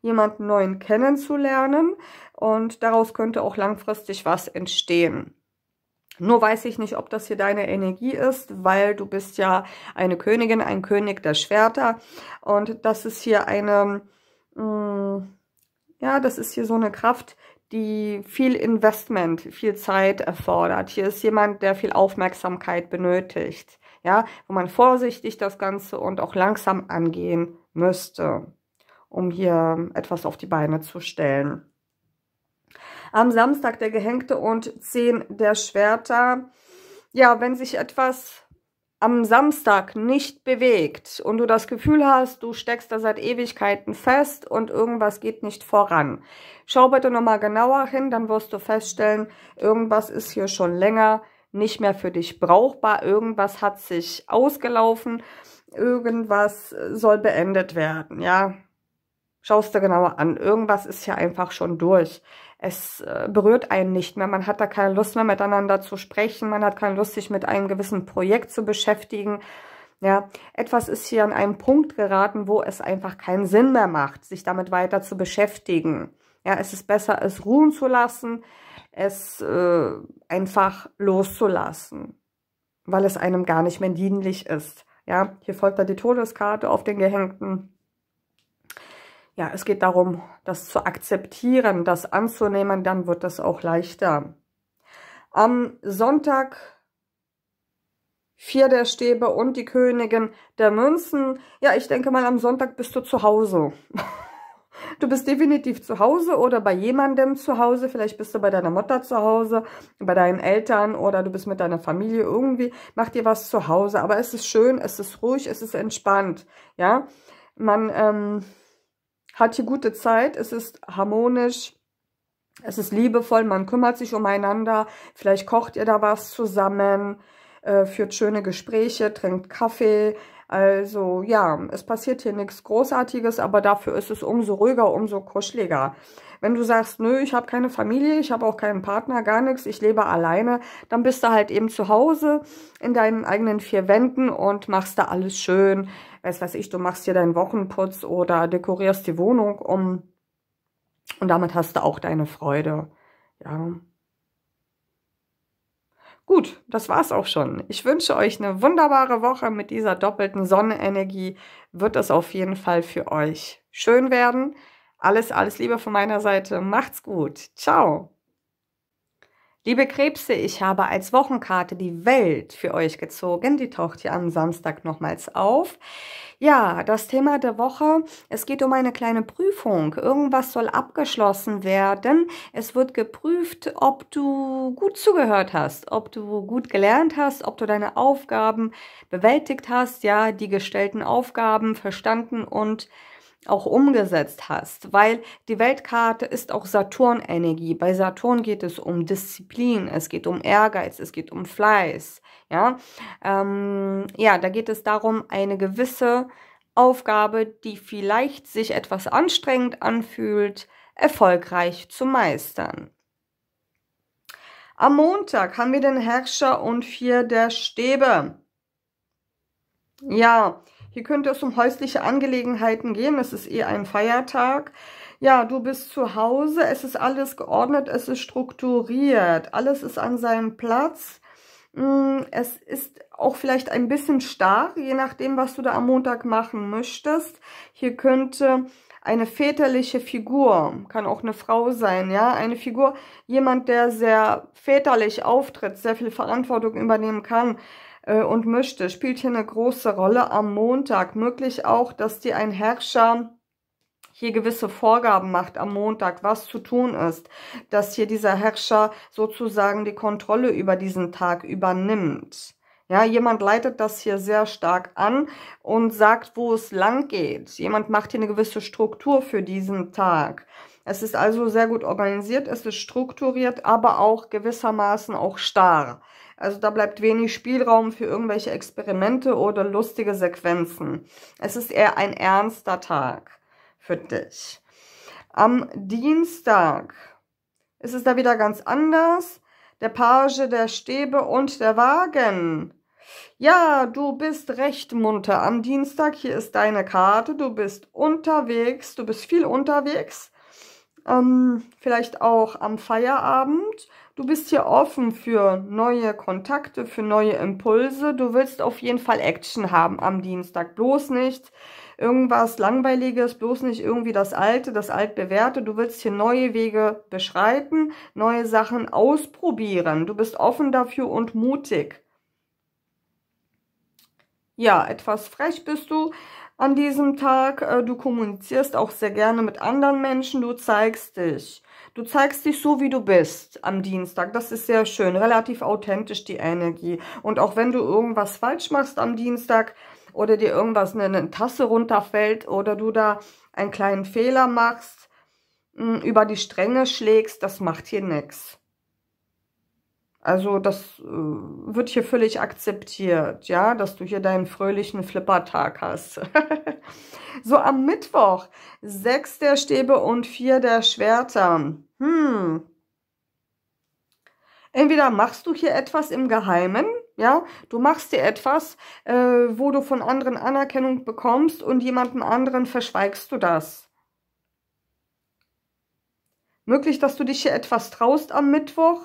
jemanden neuen kennenzulernen und daraus könnte auch langfristig was entstehen. Nur weiß ich nicht, ob das hier deine Energie ist, weil du bist ja eine Königin, ein König der Schwerter. Und das ist hier eine, mh, mm, ja, das ist hier so eine Kraft, die viel Investment, viel Zeit erfordert. Hier ist jemand, der viel Aufmerksamkeit benötigt. Ja, wo man vorsichtig das Ganze und auch langsam angehen müsste, um hier etwas auf die Beine zu stellen. Am Samstag der Gehängte und Zehn der Schwerter. Ja, wenn sich etwas am Samstag nicht bewegt und du das Gefühl hast, du steckst da seit Ewigkeiten fest und irgendwas geht nicht voran. Schau bitte nochmal genauer hin, dann wirst du feststellen, irgendwas ist hier schon länger nicht mehr für dich brauchbar, irgendwas hat sich ausgelaufen, irgendwas soll beendet werden, ja. Schaust du genauer an, irgendwas ist hier einfach schon durch es äh, berührt einen nicht mehr. Man hat da keine Lust mehr, miteinander zu sprechen. Man hat keine Lust, sich mit einem gewissen Projekt zu beschäftigen. Ja, etwas ist hier an einem Punkt geraten, wo es einfach keinen Sinn mehr macht, sich damit weiter zu beschäftigen. Ja, es ist besser, es ruhen zu lassen, es äh, einfach loszulassen, weil es einem gar nicht mehr dienlich ist. Ja, hier folgt da die Todeskarte auf den Gehängten ja, es geht darum, das zu akzeptieren, das anzunehmen, dann wird das auch leichter. Am Sonntag vier der Stäbe und die Königin der Münzen. Ja, ich denke mal, am Sonntag bist du zu Hause. Du bist definitiv zu Hause oder bei jemandem zu Hause. Vielleicht bist du bei deiner Mutter zu Hause, bei deinen Eltern oder du bist mit deiner Familie irgendwie. Mach dir was zu Hause. Aber es ist schön, es ist ruhig, es ist entspannt. Ja, man... Ähm hat hier gute Zeit, es ist harmonisch, es ist liebevoll, man kümmert sich umeinander, vielleicht kocht ihr da was zusammen, äh, führt schöne Gespräche, trinkt Kaffee. Also ja, es passiert hier nichts Großartiges, aber dafür ist es umso ruhiger, umso kuscheliger. Wenn du sagst, nö, ich habe keine Familie, ich habe auch keinen Partner, gar nichts, ich lebe alleine, dann bist du halt eben zu Hause in deinen eigenen vier Wänden und machst da alles schön weiß was ich, du machst hier deinen Wochenputz oder dekorierst die Wohnung um und damit hast du auch deine Freude. Ja. Gut, das war's auch schon. Ich wünsche euch eine wunderbare Woche mit dieser doppelten Sonnenenergie. Wird es auf jeden Fall für euch schön werden. Alles, alles Liebe von meiner Seite. Macht's gut. Ciao. Liebe Krebse, ich habe als Wochenkarte die Welt für euch gezogen. Die taucht ja am Samstag nochmals auf. Ja, das Thema der Woche, es geht um eine kleine Prüfung. Irgendwas soll abgeschlossen werden. Es wird geprüft, ob du gut zugehört hast, ob du gut gelernt hast, ob du deine Aufgaben bewältigt hast, ja, die gestellten Aufgaben verstanden und auch umgesetzt hast, weil die Weltkarte ist auch Saturn-Energie. Bei Saturn geht es um Disziplin, es geht um Ehrgeiz, es geht um Fleiß. Ja, ähm, ja da geht es darum, eine gewisse Aufgabe, die vielleicht sich etwas anstrengend anfühlt, erfolgreich zu meistern. Am Montag haben wir den Herrscher und vier der Stäbe. Ja, hier könnte es um häusliche Angelegenheiten gehen. Es ist eh ein Feiertag. Ja, du bist zu Hause. Es ist alles geordnet. Es ist strukturiert. Alles ist an seinem Platz. Mm, es ist auch vielleicht ein bisschen starr, je nachdem, was du da am Montag machen möchtest. Hier könnte eine väterliche Figur, kann auch eine Frau sein, ja, eine Figur, jemand, der sehr väterlich auftritt, sehr viel Verantwortung übernehmen kann, äh, und möchte, spielt hier eine große Rolle am Montag. Möglich auch, dass dir ein Herrscher hier gewisse Vorgaben macht am Montag, was zu tun ist, dass hier dieser Herrscher sozusagen die Kontrolle über diesen Tag übernimmt. Ja, jemand leitet das hier sehr stark an und sagt, wo es lang geht. Jemand macht hier eine gewisse Struktur für diesen Tag. Es ist also sehr gut organisiert, es ist strukturiert, aber auch gewissermaßen auch starr. Also da bleibt wenig Spielraum für irgendwelche Experimente oder lustige Sequenzen. Es ist eher ein ernster Tag für dich. Am Dienstag ist es da wieder ganz anders. Der Page der Stäbe und der Wagen. Ja, du bist recht munter am Dienstag. Hier ist deine Karte. Du bist unterwegs. Du bist viel unterwegs. Ähm, vielleicht auch am Feierabend. Du bist hier offen für neue Kontakte, für neue Impulse. Du willst auf jeden Fall Action haben am Dienstag. Bloß nicht irgendwas Langweiliges, bloß nicht irgendwie das Alte, das Altbewährte. Du willst hier neue Wege beschreiten, neue Sachen ausprobieren. Du bist offen dafür und mutig. Ja, etwas frech bist du, an diesem Tag. Äh, du kommunizierst auch sehr gerne mit anderen Menschen. Du zeigst dich. Du zeigst dich so, wie du bist am Dienstag. Das ist sehr schön, relativ authentisch die Energie. Und auch wenn du irgendwas falsch machst am Dienstag oder dir irgendwas in ne, ne, eine Tasse runterfällt oder du da einen kleinen Fehler machst, hm, über die Stränge schlägst, das macht hier nichts. Also das äh, wird hier völlig akzeptiert, ja, dass du hier deinen fröhlichen Flippertag hast. so am Mittwoch, sechs der Stäbe und vier der Schwerter. Hm. Entweder machst du hier etwas im Geheimen, ja, du machst dir etwas, äh, wo du von anderen Anerkennung bekommst und jemandem anderen verschweigst du das. Möglich, dass du dich hier etwas traust am Mittwoch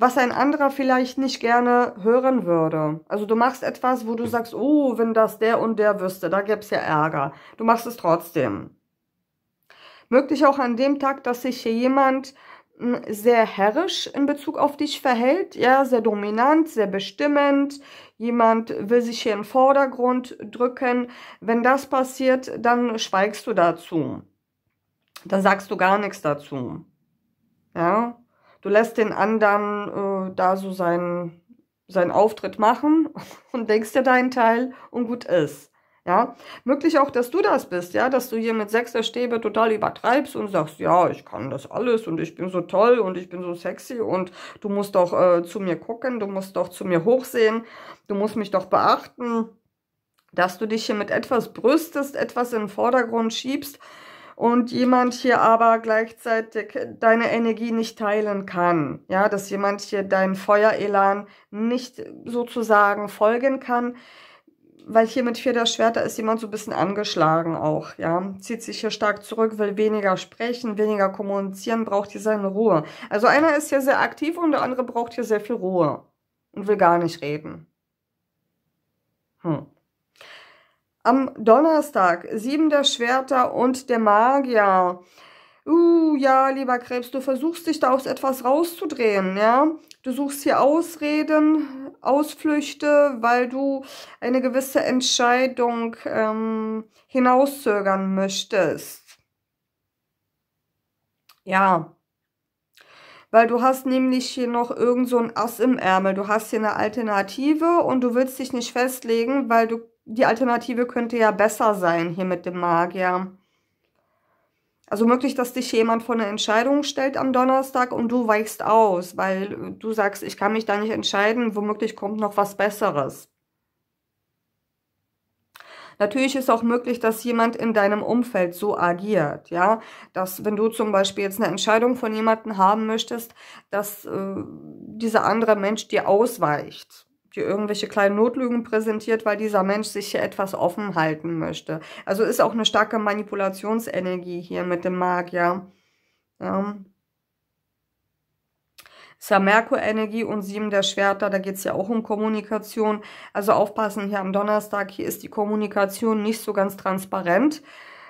was ein anderer vielleicht nicht gerne hören würde. Also du machst etwas, wo du sagst, oh, wenn das der und der wüsste, da gäbe es ja Ärger. Du machst es trotzdem. Möglich auch an dem Tag, dass sich hier jemand hm, sehr herrisch in Bezug auf dich verhält, ja, sehr dominant, sehr bestimmend. Jemand will sich hier in den Vordergrund drücken. Wenn das passiert, dann schweigst du dazu. Dann sagst du gar nichts dazu. Ja du lässt den anderen äh, da so seinen, seinen Auftritt machen und denkst dir deinen Teil und gut ist. Ja, möglich auch, dass du das bist, ja, dass du hier mit sechster Stäbe total übertreibst und sagst, ja, ich kann das alles und ich bin so toll und ich bin so sexy und du musst doch äh, zu mir gucken, du musst doch zu mir hochsehen, du musst mich doch beachten, dass du dich hier mit etwas brüstest, etwas in den Vordergrund schiebst, und jemand hier aber gleichzeitig deine Energie nicht teilen kann. Ja, dass jemand hier dein Feuerelan nicht sozusagen folgen kann. Weil hier mit vier der Schwerter ist jemand so ein bisschen angeschlagen auch, ja. Zieht sich hier stark zurück, will weniger sprechen, weniger kommunizieren, braucht hier seine Ruhe. Also einer ist hier sehr aktiv und der andere braucht hier sehr viel Ruhe und will gar nicht reden. Hm. Am Donnerstag, sieben der Schwerter und der Magier. Uh, ja, lieber Krebs, du versuchst dich da aus etwas rauszudrehen, ja. Du suchst hier Ausreden, Ausflüchte, weil du eine gewisse Entscheidung ähm, hinauszögern möchtest. Ja, weil du hast nämlich hier noch irgend so ein Ass im Ärmel. Du hast hier eine Alternative und du willst dich nicht festlegen, weil du die Alternative könnte ja besser sein hier mit dem Magier. Also möglich, dass dich jemand vor eine Entscheidung stellt am Donnerstag und du weichst aus, weil äh, du sagst, ich kann mich da nicht entscheiden, womöglich kommt noch was Besseres. Natürlich ist auch möglich, dass jemand in deinem Umfeld so agiert, ja, dass wenn du zum Beispiel jetzt eine Entscheidung von jemandem haben möchtest, dass äh, dieser andere Mensch dir ausweicht dir irgendwelche kleinen Notlügen präsentiert, weil dieser Mensch sich hier etwas offen halten möchte. Also ist auch eine starke Manipulationsenergie hier mit dem Magier. Ja. Ähm. Ist ja Merkur-Energie und sieben der Schwerter, da geht es ja auch um Kommunikation. Also aufpassen, hier am Donnerstag, hier ist die Kommunikation nicht so ganz transparent.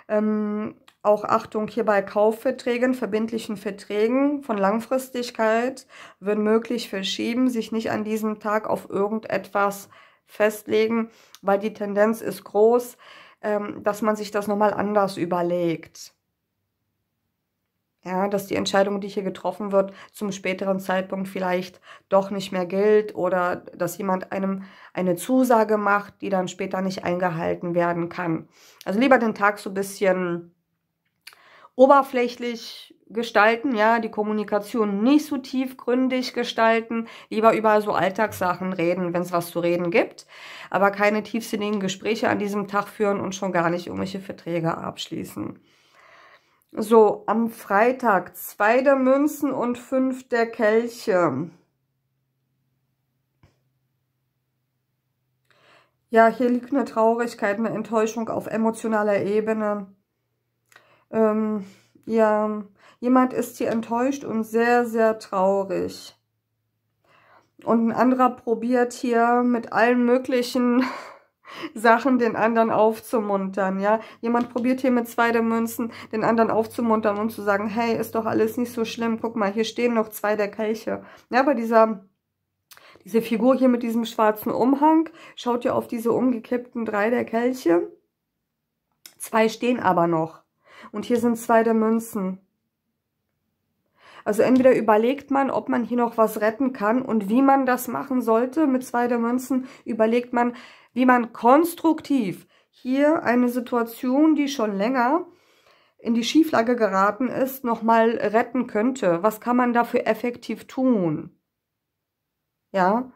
Ähm, auch Achtung hier bei Kaufverträgen, verbindlichen Verträgen von Langfristigkeit wenn möglich verschieben, sich nicht an diesem Tag auf irgendetwas festlegen, weil die Tendenz ist groß, ähm, dass man sich das nochmal anders überlegt. Ja, dass die Entscheidung, die hier getroffen wird, zum späteren Zeitpunkt vielleicht doch nicht mehr gilt oder dass jemand einem eine Zusage macht, die dann später nicht eingehalten werden kann. Also lieber den Tag so ein bisschen oberflächlich gestalten, ja, die Kommunikation nicht so tiefgründig gestalten, lieber über so Alltagssachen reden, wenn es was zu reden gibt, aber keine tiefsinnigen Gespräche an diesem Tag führen und schon gar nicht irgendwelche Verträge abschließen. So, am Freitag zwei der Münzen und fünf der Kelche. Ja, hier liegt eine Traurigkeit, eine Enttäuschung auf emotionaler Ebene ähm, ja, jemand ist hier enttäuscht und sehr, sehr traurig. Und ein anderer probiert hier mit allen möglichen Sachen den anderen aufzumuntern, ja. Jemand probiert hier mit zwei der Münzen den anderen aufzumuntern und zu sagen, hey, ist doch alles nicht so schlimm, guck mal, hier stehen noch zwei der Kelche. Ja, bei dieser, diese Figur hier mit diesem schwarzen Umhang, schaut ihr auf diese umgekippten drei der Kelche. Zwei stehen aber noch. Und hier sind zwei der Münzen. Also entweder überlegt man, ob man hier noch was retten kann und wie man das machen sollte mit zwei der Münzen, überlegt man, wie man konstruktiv hier eine Situation, die schon länger in die Schieflage geraten ist, nochmal retten könnte. Was kann man dafür effektiv tun? Ja.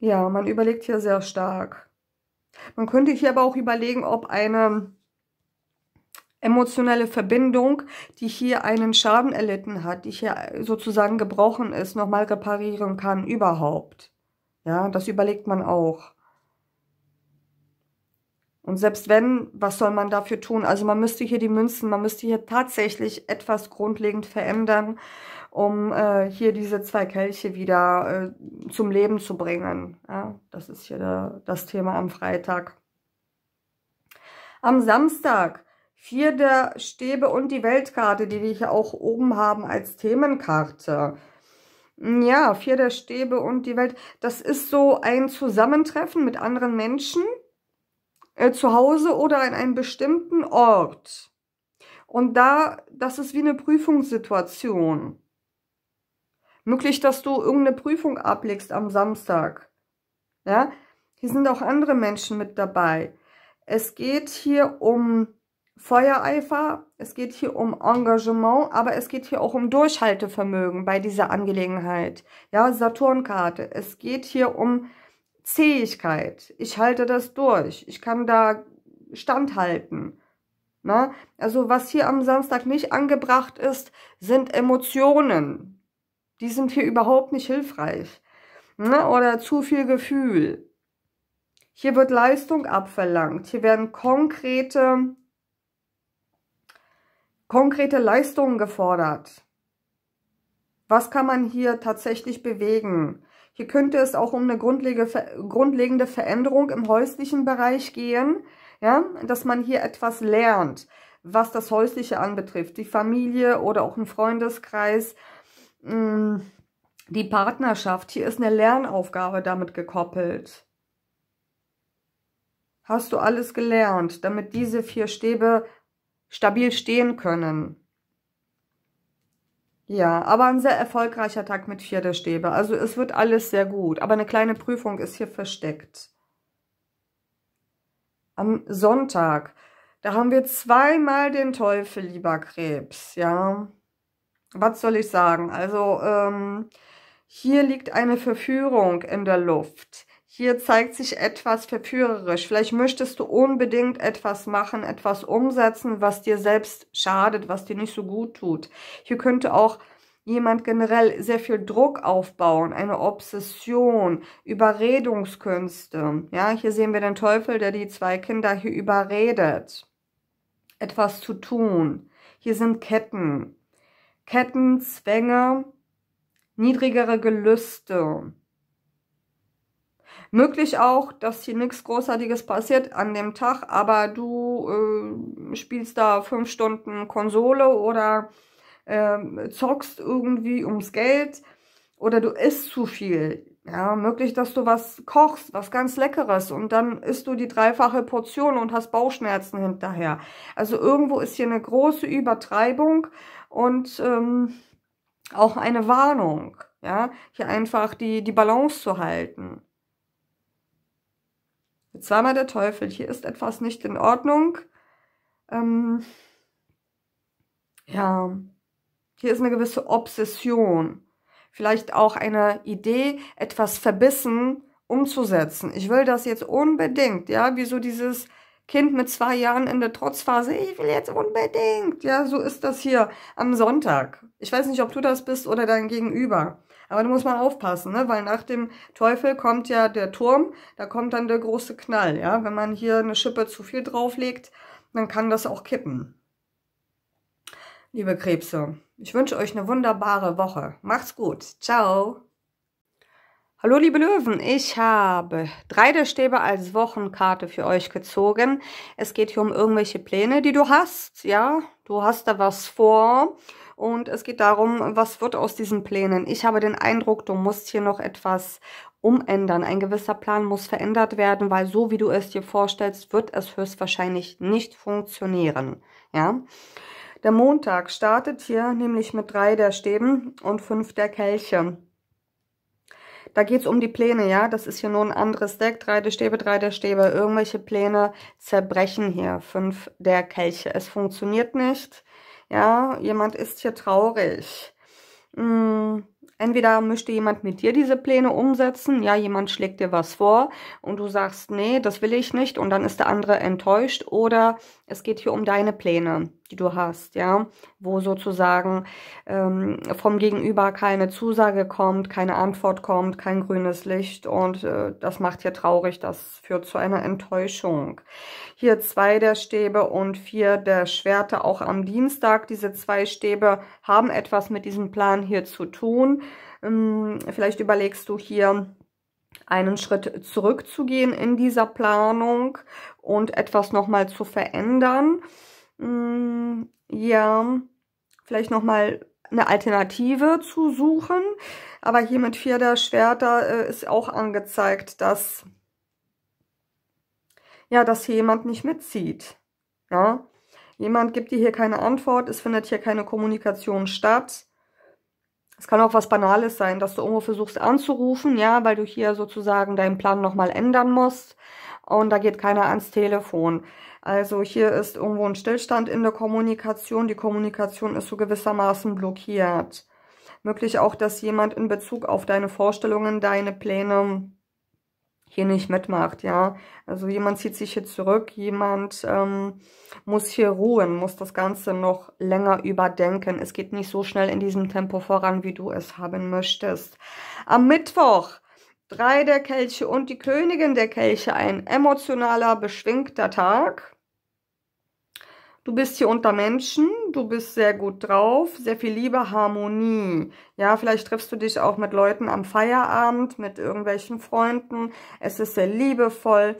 Ja, man überlegt hier sehr stark. Man könnte hier aber auch überlegen, ob eine emotionelle Verbindung, die hier einen Schaden erlitten hat, die hier sozusagen gebrochen ist, nochmal reparieren kann überhaupt. Ja, das überlegt man auch. Und selbst wenn, was soll man dafür tun? Also man müsste hier die Münzen, man müsste hier tatsächlich etwas grundlegend verändern, um äh, hier diese zwei Kelche wieder äh, zum Leben zu bringen. Ja, das ist hier der, das Thema am Freitag. Am Samstag vier der Stäbe und die Weltkarte, die wir hier auch oben haben als Themenkarte. Hm, ja, vier der Stäbe und die Welt. Das ist so ein Zusammentreffen mit anderen Menschen äh, zu Hause oder an einem bestimmten Ort. Und da, das ist wie eine Prüfungssituation. Möglich, dass du irgendeine Prüfung ablegst am Samstag. Ja, hier sind auch andere Menschen mit dabei. Es geht hier um Feuereifer, es geht hier um Engagement, aber es geht hier auch um Durchhaltevermögen bei dieser Angelegenheit. Ja, Saturnkarte. Es geht hier um Zähigkeit. Ich halte das durch. Ich kann da standhalten. Na? Ne? Also was hier am Samstag nicht angebracht ist, sind Emotionen. Die sind hier überhaupt nicht hilfreich. Ne? Oder zu viel Gefühl. Hier wird Leistung abverlangt. Hier werden konkrete, konkrete Leistungen gefordert. Was kann man hier tatsächlich bewegen? Hier könnte es auch um eine grundlegende Veränderung im häuslichen Bereich gehen, ja? dass man hier etwas lernt, was das Häusliche anbetrifft, die Familie oder auch ein Freundeskreis, Mm, die Partnerschaft, hier ist eine Lernaufgabe damit gekoppelt. Hast du alles gelernt, damit diese vier Stäbe stabil stehen können? Ja, aber ein sehr erfolgreicher Tag mit vier der Stäbe. Also es wird alles sehr gut, aber eine kleine Prüfung ist hier versteckt. Am Sonntag, da haben wir zweimal den Teufel, lieber Krebs, ja was soll ich sagen? Also ähm, hier liegt eine Verführung in der Luft. Hier zeigt sich etwas verführerisch. Vielleicht möchtest du unbedingt etwas machen, etwas umsetzen, was dir selbst schadet, was dir nicht so gut tut. Hier könnte auch jemand generell sehr viel Druck aufbauen, eine Obsession, Überredungskünste. Ja, hier sehen wir den Teufel, der die zwei Kinder hier überredet, etwas zu tun. Hier sind Ketten, Ketten, Zwänge, niedrigere Gelüste. Möglich auch, dass hier nichts Großartiges passiert an dem Tag, aber du äh, spielst da fünf Stunden Konsole oder äh, zockst irgendwie ums Geld oder du isst zu viel. Ja, möglich, dass du was kochst, was ganz Leckeres und dann isst du die dreifache Portion und hast Bauchschmerzen hinterher. Also irgendwo ist hier eine große Übertreibung und ähm, auch eine Warnung, ja, hier einfach die, die Balance zu halten. Jetzt war mal der Teufel, hier ist etwas nicht in Ordnung. Ähm, ja, hier ist eine gewisse Obsession. Vielleicht auch eine Idee, etwas verbissen umzusetzen. Ich will das jetzt unbedingt, ja, wie so dieses Kind mit zwei Jahren in der Trotzphase, ich will jetzt unbedingt. Ja, so ist das hier am Sonntag. Ich weiß nicht, ob du das bist oder dein Gegenüber. Aber da muss man aufpassen, ne? weil nach dem Teufel kommt ja der Turm, da kommt dann der große Knall. Ja? Wenn man hier eine Schippe zu viel drauflegt, dann kann das auch kippen. Liebe Krebse, ich wünsche euch eine wunderbare Woche. Macht's gut. Ciao. Hallo liebe Löwen, ich habe drei der Stäbe als Wochenkarte für euch gezogen. Es geht hier um irgendwelche Pläne, die du hast, ja, du hast da was vor und es geht darum, was wird aus diesen Plänen. Ich habe den Eindruck, du musst hier noch etwas umändern. Ein gewisser Plan muss verändert werden, weil so wie du es dir vorstellst, wird es höchstwahrscheinlich nicht funktionieren, ja. Der Montag startet hier nämlich mit drei der Stäben und fünf der Kelche. Da geht's um die Pläne, ja. Das ist hier nur ein anderes Deck. Drei der Stäbe, drei der Stäbe. Irgendwelche Pläne zerbrechen hier. Fünf der Kelche. Es funktioniert nicht. Ja, jemand ist hier traurig. Hm, entweder möchte jemand mit dir diese Pläne umsetzen. Ja, jemand schlägt dir was vor und du sagst, nee, das will ich nicht. Und dann ist der andere enttäuscht. Oder es geht hier um deine Pläne die du hast, ja, wo sozusagen ähm, vom Gegenüber keine Zusage kommt, keine Antwort kommt, kein grünes Licht und äh, das macht hier traurig, das führt zu einer Enttäuschung. Hier zwei der Stäbe und vier der Schwerte auch am Dienstag. Diese zwei Stäbe haben etwas mit diesem Plan hier zu tun. Ähm, vielleicht überlegst du hier, einen Schritt zurückzugehen in dieser Planung und etwas nochmal zu verändern mh, mm, ja, vielleicht nochmal eine Alternative zu suchen. Aber hier mit vierter Schwerter äh, ist auch angezeigt, dass, ja, dass hier jemand nicht mitzieht. Ja? Jemand gibt dir hier keine Antwort, es findet hier keine Kommunikation statt. Es kann auch was Banales sein, dass du irgendwo versuchst anzurufen, ja, weil du hier sozusagen deinen Plan nochmal ändern musst und da geht keiner ans Telefon. Also hier ist irgendwo ein Stillstand in der Kommunikation. Die Kommunikation ist so gewissermaßen blockiert. Möglich auch, dass jemand in Bezug auf deine Vorstellungen, deine Pläne hier nicht mitmacht, ja. Also jemand zieht sich hier zurück, jemand ähm, muss hier ruhen, muss das Ganze noch länger überdenken. Es geht nicht so schnell in diesem Tempo voran, wie du es haben möchtest. Am Mittwoch Drei der Kelche und die Königin der Kelche, ein emotionaler, beschwingter Tag. Du bist hier unter Menschen, du bist sehr gut drauf, sehr viel Liebe, Harmonie. Ja, vielleicht triffst du dich auch mit Leuten am Feierabend, mit irgendwelchen Freunden. Es ist sehr liebevoll,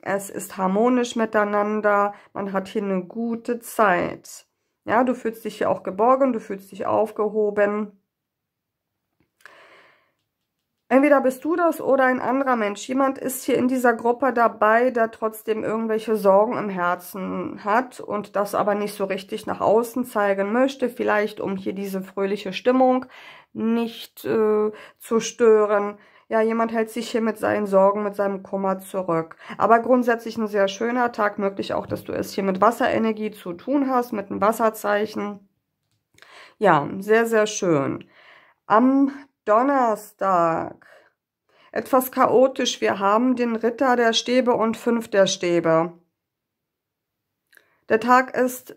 es ist harmonisch miteinander, man hat hier eine gute Zeit. Ja, du fühlst dich hier auch geborgen, du fühlst dich aufgehoben. Entweder bist du das oder ein anderer Mensch. Jemand ist hier in dieser Gruppe dabei, der trotzdem irgendwelche Sorgen im Herzen hat und das aber nicht so richtig nach außen zeigen möchte, vielleicht um hier diese fröhliche Stimmung nicht äh, zu stören. Ja, jemand hält sich hier mit seinen Sorgen, mit seinem Kummer zurück. Aber grundsätzlich ein sehr schöner Tag, möglich auch, dass du es hier mit Wasserenergie zu tun hast, mit einem Wasserzeichen. Ja, sehr, sehr schön. Am Donnerstag. Etwas chaotisch. Wir haben den Ritter der Stäbe und Fünf der Stäbe. Der Tag ist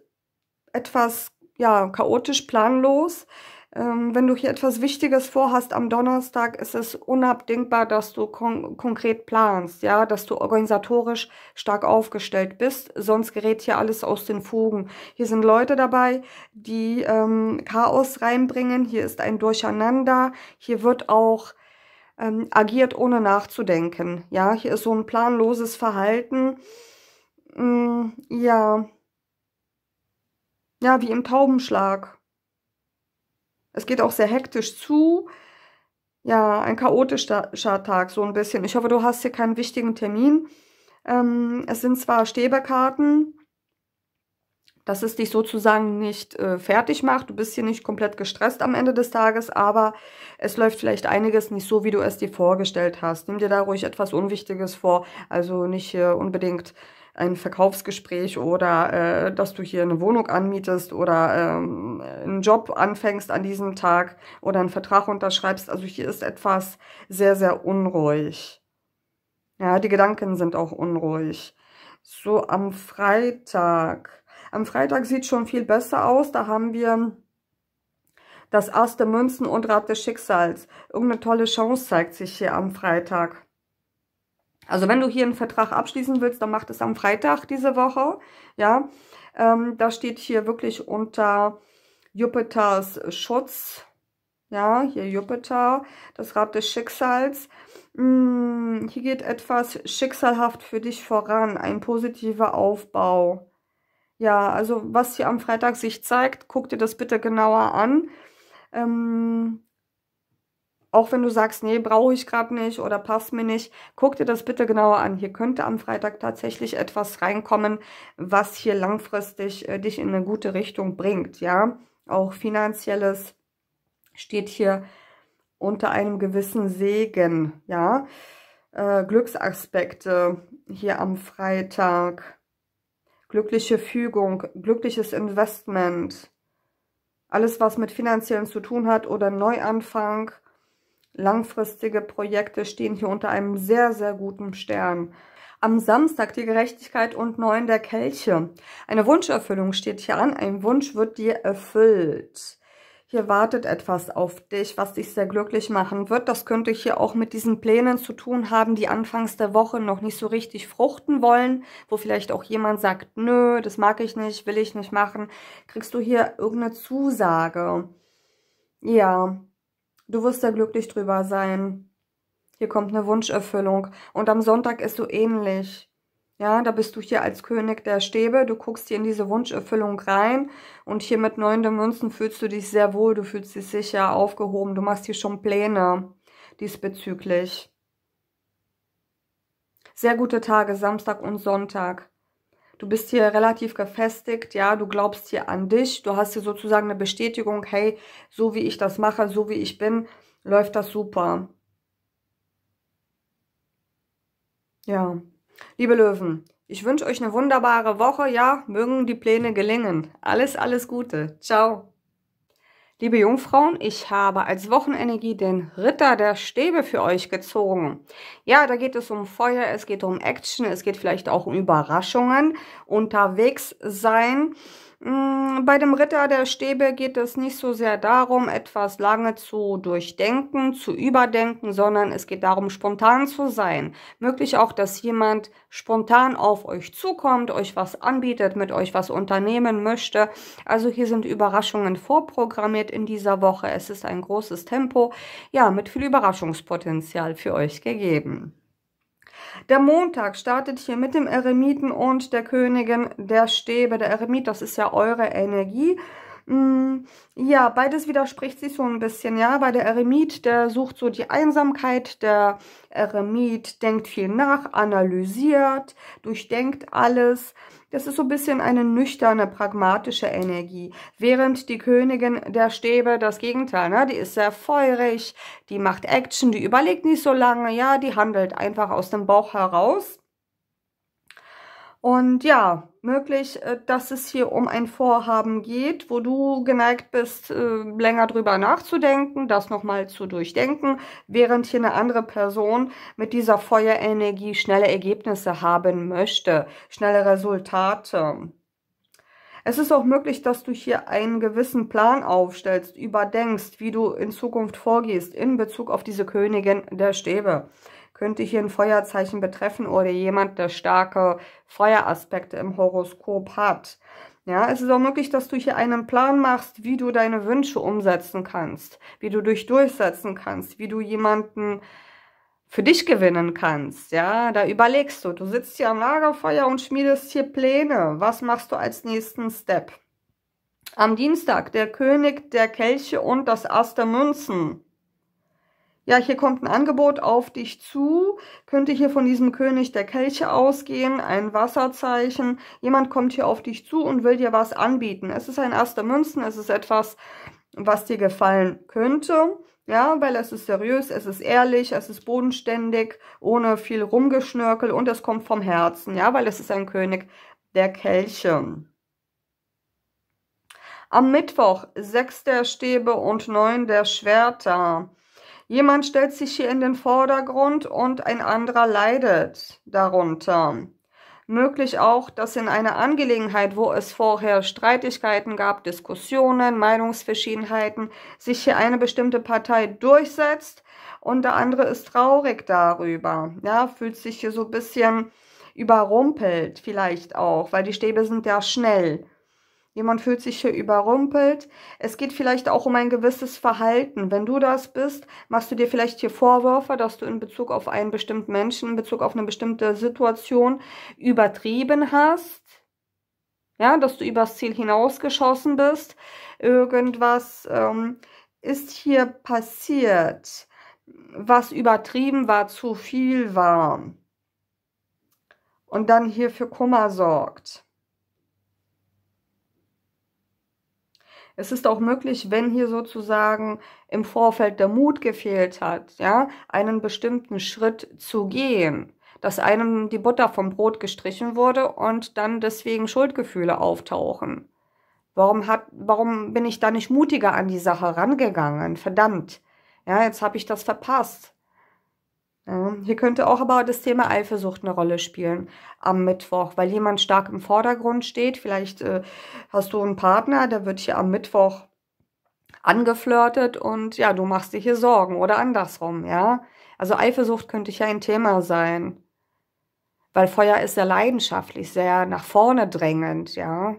etwas ja, chaotisch, planlos. Ähm, wenn du hier etwas Wichtiges vorhast am Donnerstag, ist es unabdingbar, dass du kon konkret planst, ja, dass du organisatorisch stark aufgestellt bist, sonst gerät hier alles aus den Fugen. Hier sind Leute dabei, die ähm, Chaos reinbringen, hier ist ein Durcheinander, hier wird auch ähm, agiert, ohne nachzudenken. Ja, hier ist so ein planloses Verhalten. Mm, ja. Ja, wie im Taubenschlag. Es geht auch sehr hektisch zu. Ja, ein chaotischer Tag, so ein bisschen. Ich hoffe, du hast hier keinen wichtigen Termin. Ähm, es sind zwar Stäbekarten, dass es dich sozusagen nicht äh, fertig macht. Du bist hier nicht komplett gestresst am Ende des Tages, aber es läuft vielleicht einiges nicht so, wie du es dir vorgestellt hast. Nimm dir da ruhig etwas Unwichtiges vor, also nicht äh, unbedingt ein Verkaufsgespräch oder äh, dass du hier eine Wohnung anmietest oder ähm, einen Job anfängst an diesem Tag oder einen Vertrag unterschreibst. Also hier ist etwas sehr, sehr unruhig. Ja, die Gedanken sind auch unruhig. So am Freitag. Am Freitag sieht schon viel besser aus. Da haben wir das erste Münzen und Rat des Schicksals. Irgendeine tolle Chance zeigt sich hier am Freitag. Also wenn du hier einen Vertrag abschließen willst, dann mach das am Freitag diese Woche. Ja, ähm, da steht hier wirklich unter Jupiters Schutz. Ja, hier Jupiter, das Rad des Schicksals. Hm, hier geht etwas schicksalhaft für dich voran, ein positiver Aufbau. Ja, also was hier am Freitag sich zeigt, guck dir das bitte genauer an. Ähm, auch wenn du sagst, nee, brauche ich gerade nicht oder passt mir nicht, guck dir das bitte genauer an. Hier könnte am Freitag tatsächlich etwas reinkommen, was hier langfristig äh, dich in eine gute Richtung bringt, ja. Auch finanzielles steht hier unter einem gewissen Segen, ja. Äh, Glücksaspekte hier am Freitag, glückliche Fügung, glückliches Investment, alles was mit finanziellen zu tun hat oder Neuanfang, Langfristige Projekte stehen hier unter einem sehr, sehr guten Stern. Am Samstag die Gerechtigkeit und Neun der Kelche. Eine Wunscherfüllung steht hier an. Ein Wunsch wird dir erfüllt. Hier wartet etwas auf dich, was dich sehr glücklich machen wird. Das könnte hier auch mit diesen Plänen zu tun haben, die anfangs der Woche noch nicht so richtig fruchten wollen, wo vielleicht auch jemand sagt, nö, das mag ich nicht, will ich nicht machen. Kriegst du hier irgendeine Zusage? Ja, Du wirst da glücklich drüber sein. Hier kommt eine Wunscherfüllung. Und am Sonntag ist so ähnlich. Ja, da bist du hier als König der Stäbe. Du guckst hier in diese Wunscherfüllung rein. Und hier mit neun der Münzen fühlst du dich sehr wohl. Du fühlst dich sicher, aufgehoben. Du machst hier schon Pläne diesbezüglich. Sehr gute Tage, Samstag und Sonntag. Du bist hier relativ gefestigt, ja, du glaubst hier an dich, du hast hier sozusagen eine Bestätigung, hey, so wie ich das mache, so wie ich bin, läuft das super. Ja, liebe Löwen, ich wünsche euch eine wunderbare Woche, ja, mögen die Pläne gelingen. Alles, alles Gute. Ciao. Liebe Jungfrauen, ich habe als Wochenenergie den Ritter der Stäbe für euch gezogen. Ja, da geht es um Feuer, es geht um Action, es geht vielleicht auch um Überraschungen, unterwegs sein. Mm, bei dem Ritter der Stäbe geht es nicht so sehr darum, etwas lange zu durchdenken, zu überdenken, sondern es geht darum, spontan zu sein. Möglich auch, dass jemand spontan auf euch zukommt, euch was anbietet, mit euch was unternehmen möchte. Also hier sind Überraschungen vorprogrammiert in dieser Woche. Es ist ein großes Tempo, ja, mit viel Überraschungspotenzial für euch gegeben. Der Montag startet hier mit dem Eremiten und der Königin der Stäbe. Der Eremit, das ist ja eure Energie. Mm, ja, beides widerspricht sich so ein bisschen, ja, weil der Eremit, der sucht so die Einsamkeit, der Eremit denkt viel nach, analysiert, durchdenkt alles, das ist so ein bisschen eine nüchterne, pragmatische Energie. Während die Königin der Stäbe das Gegenteil, ne? die ist sehr feurig, die macht Action, die überlegt nicht so lange, ja, die handelt einfach aus dem Bauch heraus. Und ja, möglich, äh, dass es hier um ein Vorhaben geht, wo du geneigt bist, äh, länger drüber nachzudenken, das nochmal zu durchdenken, während hier eine andere Person mit dieser Feuerenergie schnelle Ergebnisse haben möchte, schnelle Resultate. Es ist auch möglich, dass du hier einen gewissen Plan aufstellst, überdenkst, wie du in Zukunft vorgehst in Bezug auf diese Königin der Stäbe könnte hier ein Feuerzeichen betreffen oder jemand, der starke Feueraspekte im Horoskop hat. Ja, es ist auch möglich, dass du hier einen Plan machst, wie du deine Wünsche umsetzen kannst, wie du dich durchsetzen kannst, wie du jemanden für dich gewinnen kannst. Ja, da überlegst du. Du sitzt hier am Lagerfeuer und schmiedest hier Pläne. Was machst du als nächsten Step? Am Dienstag der König der Kelche und das Ass der Münzen ja, hier kommt ein Angebot auf dich zu, könnte hier von diesem König der Kelche ausgehen, ein Wasserzeichen, jemand kommt hier auf dich zu und will dir was anbieten. Es ist ein erster Münzen, es ist etwas, was dir gefallen könnte, ja, weil es ist seriös, es ist ehrlich, es ist bodenständig, ohne viel Rumgeschnörkel und es kommt vom Herzen, ja, weil es ist ein König der Kelche. Am Mittwoch sechs der Stäbe und neun der Schwerter. Jemand stellt sich hier in den Vordergrund und ein anderer leidet darunter. Möglich auch, dass in einer Angelegenheit, wo es vorher Streitigkeiten gab, Diskussionen, Meinungsverschiedenheiten, sich hier eine bestimmte Partei durchsetzt und der andere ist traurig darüber. Ja, fühlt sich hier so ein bisschen überrumpelt vielleicht auch, weil die Stäbe sind ja schnell. Jemand fühlt sich hier überrumpelt. Es geht vielleicht auch um ein gewisses Verhalten. Wenn du das bist, machst du dir vielleicht hier Vorwürfe, dass du in Bezug auf einen bestimmten Menschen, in Bezug auf eine bestimmte Situation übertrieben hast. Ja, dass du übers Ziel hinausgeschossen bist. Irgendwas ähm, ist hier passiert, was übertrieben war, zu viel war. Und dann hier für Kummer sorgt. Es ist auch möglich, wenn hier sozusagen im Vorfeld der Mut gefehlt hat, ja, einen bestimmten Schritt zu gehen, dass einem die Butter vom Brot gestrichen wurde und dann deswegen Schuldgefühle auftauchen. Warum hat, warum bin ich da nicht mutiger an die Sache rangegangen? Verdammt. Ja, jetzt habe ich das verpasst hier könnte auch aber das Thema Eifersucht eine Rolle spielen am Mittwoch, weil jemand stark im Vordergrund steht. Vielleicht äh, hast du einen Partner, der wird hier am Mittwoch angeflirtet und ja, du machst dir hier Sorgen oder andersrum, ja. Also Eifersucht könnte hier ein Thema sein, weil Feuer ist sehr leidenschaftlich, sehr nach vorne drängend, ja.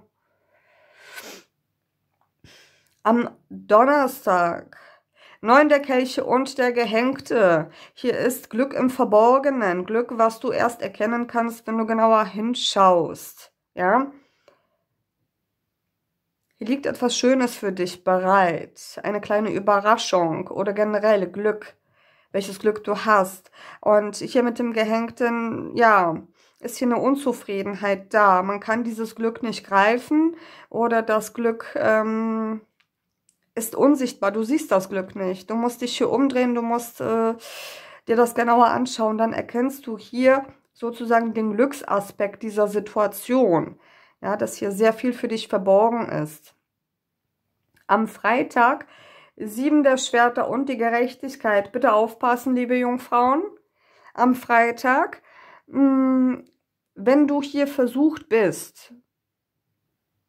Am Donnerstag Neun der Kelche und der Gehängte. Hier ist Glück im Verborgenen. Glück, was du erst erkennen kannst, wenn du genauer hinschaust. Ja? Hier liegt etwas Schönes für dich bereit. Eine kleine Überraschung oder generell Glück. Welches Glück du hast. Und hier mit dem Gehängten, ja, ist hier eine Unzufriedenheit da. Man kann dieses Glück nicht greifen oder das Glück, ähm, ist unsichtbar. Du siehst das Glück nicht. Du musst dich hier umdrehen, du musst äh, dir das genauer anschauen. Dann erkennst du hier sozusagen den Glücksaspekt dieser Situation. Ja, dass hier sehr viel für dich verborgen ist. Am Freitag, sieben der Schwerter und die Gerechtigkeit. Bitte aufpassen, liebe Jungfrauen. Am Freitag, mh, hm, wenn du hier versucht bist,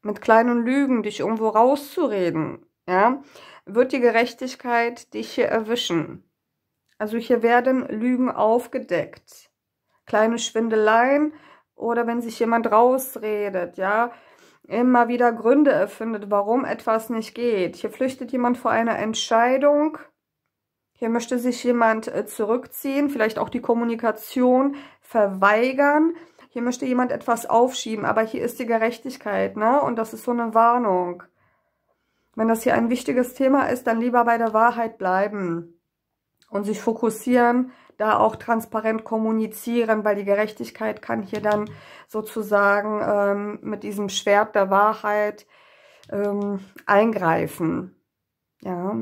mit kleinen Lügen dich irgendwo rauszureden, ja, wird die Gerechtigkeit dich hier erwischen. Also hier werden Lügen aufgedeckt. Kleine Schwindeleien oder wenn sich jemand rausredet, ja, immer wieder Gründe erfindet, warum etwas nicht geht. Hier flüchtet jemand vor einer Entscheidung. Hier möchte sich jemand äh, zurückziehen, vielleicht auch die Kommunikation verweigern. Hier möchte jemand etwas aufschieben, aber hier ist die Gerechtigkeit, ne? Und das ist so eine Warnung. Wenn das hier ein wichtiges Thema ist, dann lieber bei der Wahrheit bleiben und sich fokussieren, da auch transparent kommunizieren, weil die Gerechtigkeit kann hier dann sozusagen ähm, mit diesem Schwert der Wahrheit ähm, eingreifen. Ja,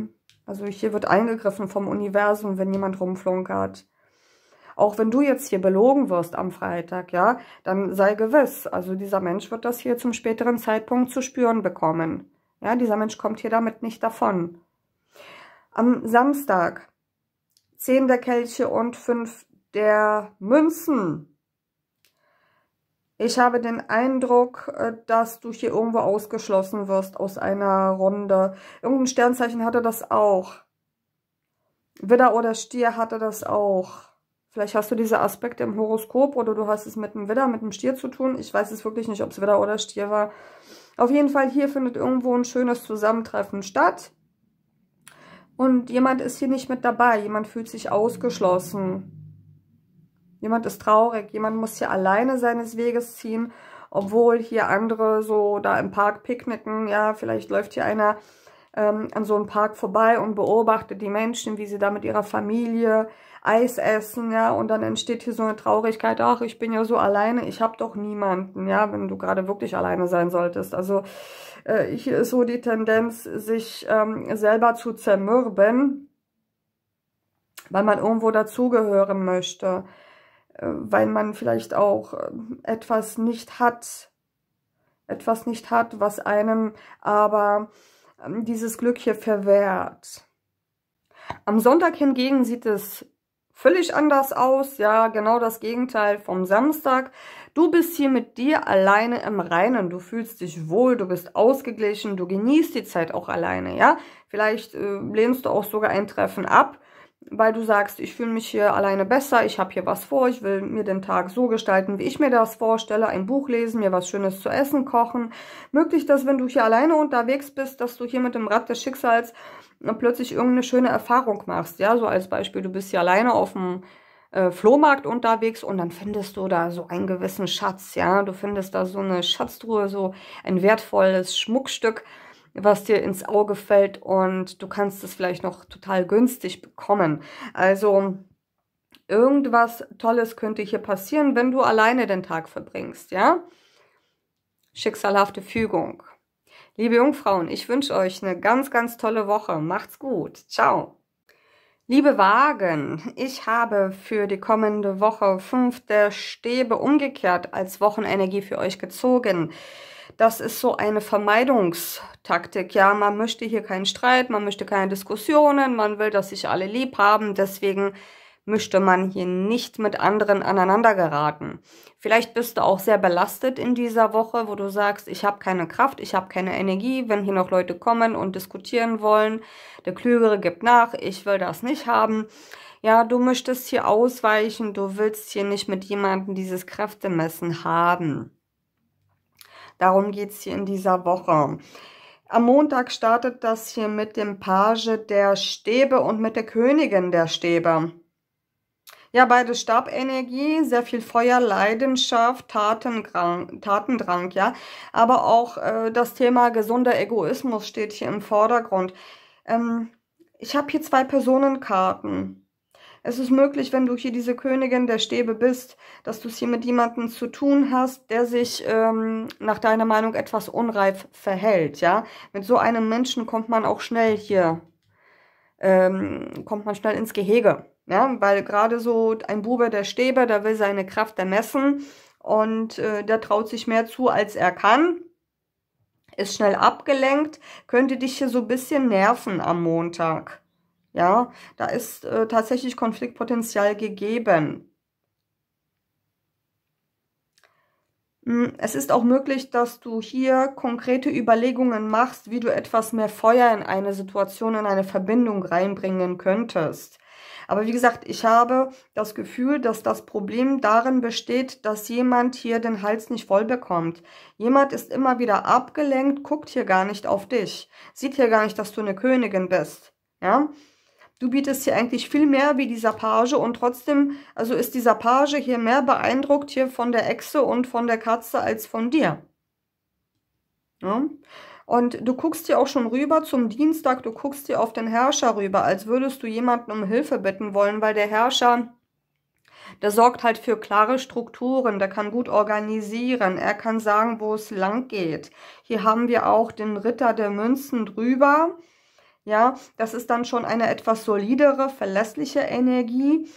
also hier wird eingegriffen vom Universum, wenn jemand rumflunkert. Auch wenn du jetzt hier belogen wirst am Freitag, ja, dann sei gewiss, also dieser Mensch wird das hier zum späteren Zeitpunkt zu spüren bekommen. Ja, dieser Mensch kommt hier damit nicht davon. Am Samstag zehn der Kelche und fünf der Münzen. Ich habe den Eindruck, äh, dass du hier irgendwo ausgeschlossen wirst aus einer Runde. Irgendein Sternzeichen hatte das auch. Widder oder Stier hatte das auch. Vielleicht hast du diese Aspekte im Horoskop oder du hast es mit einem Widder, mit einem Stier zu tun. Ich weiß es wirklich nicht, ob es Widder oder Stier war. Auf jeden Fall, hier findet irgendwo ein schönes Zusammentreffen statt. Und jemand ist hier nicht mit dabei. Jemand fühlt sich ausgeschlossen. Jemand ist traurig. Jemand muss hier alleine seines Weges ziehen. Obwohl hier andere so da im Park picknicken. Ja, vielleicht läuft hier einer ähm, an so einem Park vorbei und beobachtet die Menschen, wie sie da mit ihrer Familie Eis essen, ja, und dann entsteht hier so eine Traurigkeit, ach, ich bin ja so alleine, ich habe doch niemanden, ja, wenn du gerade wirklich alleine sein solltest. Also äh, hier ist so die Tendenz, sich ähm, selber zu zermürben, weil man irgendwo dazugehören möchte, äh, weil man vielleicht auch äh, etwas nicht hat, etwas nicht hat, was einem aber ähm, dieses Glück hier verwehrt. Am Sonntag hingegen sieht es völlig anders aus. Ja, genau das Gegenteil vom Samstag. Du bist hier mit dir alleine im Reinen. Du fühlst dich wohl, du bist ausgeglichen, du genießt die Zeit auch alleine. Ja, vielleicht äh, lehnst du auch sogar ein Treffen ab weil du sagst, ich fühle mich hier alleine besser, ich habe hier was vor, ich will mir den Tag so gestalten, wie ich mir das vorstelle, ein Buch lesen, mir was Schönes zu essen kochen. Möglich, dass wenn du hier alleine unterwegs bist, dass du hier mit dem Rad des Schicksals äh, plötzlich irgendeine schöne Erfahrung machst. Ja, so als Beispiel, du bist hier alleine auf dem äh, Flohmarkt unterwegs und dann findest du da so einen gewissen Schatz, ja, du findest da so eine Schatztruhe, so ein wertvolles Schmuckstück, was dir ins Auge fällt und du kannst es vielleicht noch total günstig bekommen. Also irgendwas Tolles könnte hier passieren, wenn du alleine den Tag verbringst, ja? Schicksalhafte Fügung. Liebe Jungfrauen, ich wünsche euch eine ganz, ganz tolle Woche. Macht's gut. Ciao. Liebe Wagen, ich habe für die kommende Woche fünf der Stäbe umgekehrt als Wochenenergie für euch gezogen. Das ist so eine Vermeidungs- Taktik. Ja, man möchte hier keinen Streit, man möchte keine Diskussionen, man will, dass sich alle lieb haben, deswegen möchte man hier nicht mit anderen aneinander geraten. Vielleicht bist du auch sehr belastet in dieser Woche, wo du sagst, ich habe keine Kraft, ich habe keine Energie, wenn hier noch Leute kommen und diskutieren wollen, der Klügere gibt nach, ich will das nicht haben. Ja, du möchtest hier ausweichen, du willst hier nicht mit jemandem dieses Kräftemessen haben. Darum geht es hier in dieser Woche. Am Montag startet das hier mit dem Page der Stäbe und mit der Königin der Stäbe. Ja, beide Stabenergie, sehr viel Feuer, Leidenschaft, Tatendrang, Tatendrang ja. Aber auch äh, das Thema gesunder Egoismus steht hier im Vordergrund. Ähm, ich habe hier zwei Personenkarten. Es ist möglich, wenn du hier diese Königin der Stäbe bist, dass du es hier mit jemandem zu tun hast, der sich ähm, nach deiner Meinung etwas unreif verhält, ja. Mit so einem Menschen kommt man auch schnell hier, ähm, kommt man schnell ins Gehege, ja. Weil gerade so ein Bube der Stäbe, der will seine Kraft ermessen und äh, der traut sich mehr zu, als er kann ist schnell abgelenkt, könnte dich hier so ein bisschen nerven am Montag. Ja, da ist äh, tatsächlich Konfliktpotenzial gegeben. Hm, es ist auch möglich, dass du hier konkrete Überlegungen machst, wie du etwas mehr Feuer in eine Situation, in eine Verbindung reinbringen könntest. Aber wie gesagt, ich habe das Gefühl, dass das Problem darin besteht, dass jemand hier den Hals nicht voll bekommt. Jemand ist immer wieder abgelenkt, guckt hier gar nicht auf dich, sieht hier gar nicht, dass du eine Königin bist. Ja, Du bietest hier eigentlich viel mehr wie dieser Page und trotzdem, also ist dieser Page hier mehr beeindruckt hier von der Echse und von der Katze als von dir. Ja? Und du guckst hier auch schon rüber zum Dienstag, du guckst hier auf den Herrscher rüber, als würdest du jemanden um Hilfe bitten wollen, weil der Herrscher, der sorgt halt für klare Strukturen, der kann gut organisieren, er kann sagen, wo es lang geht. Hier haben wir auch den Ritter der Münzen drüber. Ja, das ist dann schon eine etwas solidere, verlässliche Energie.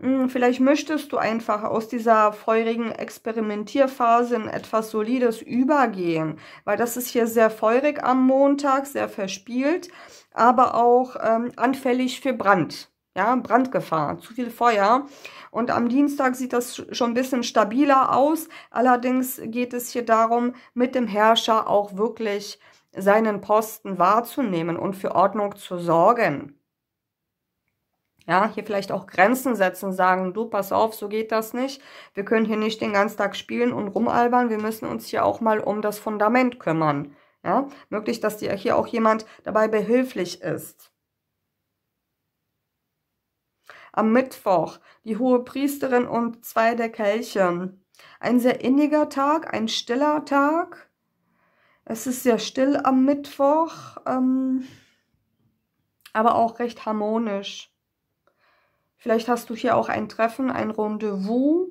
Hm, vielleicht möchtest du einfach aus dieser feurigen Experimentierphase in etwas Solides übergehen, weil das ist hier sehr feurig am Montag, sehr verspielt, aber auch ähm, anfällig für Brand. Ja, Brandgefahr, zu viel Feuer. Und am Dienstag sieht das schon ein bisschen stabiler aus. Allerdings geht es hier darum, mit dem Herrscher auch wirklich seinen Posten wahrzunehmen und für Ordnung zu sorgen. Ja, hier vielleicht auch Grenzen setzen, sagen, du, pass auf, so geht das nicht. Wir können hier nicht den ganzen Tag spielen und rumalbern. Wir müssen uns hier auch mal um das Fundament kümmern. Ja, möglich, dass dir hier auch jemand dabei behilflich ist. Am Mittwoch die hohe Priesterin und zwei der Kelche. Ein sehr inniger Tag, ein stiller Tag es ist sehr still am Mittwoch, ähm, aber auch recht harmonisch. Vielleicht hast du hier auch ein Treffen, ein Rendezvous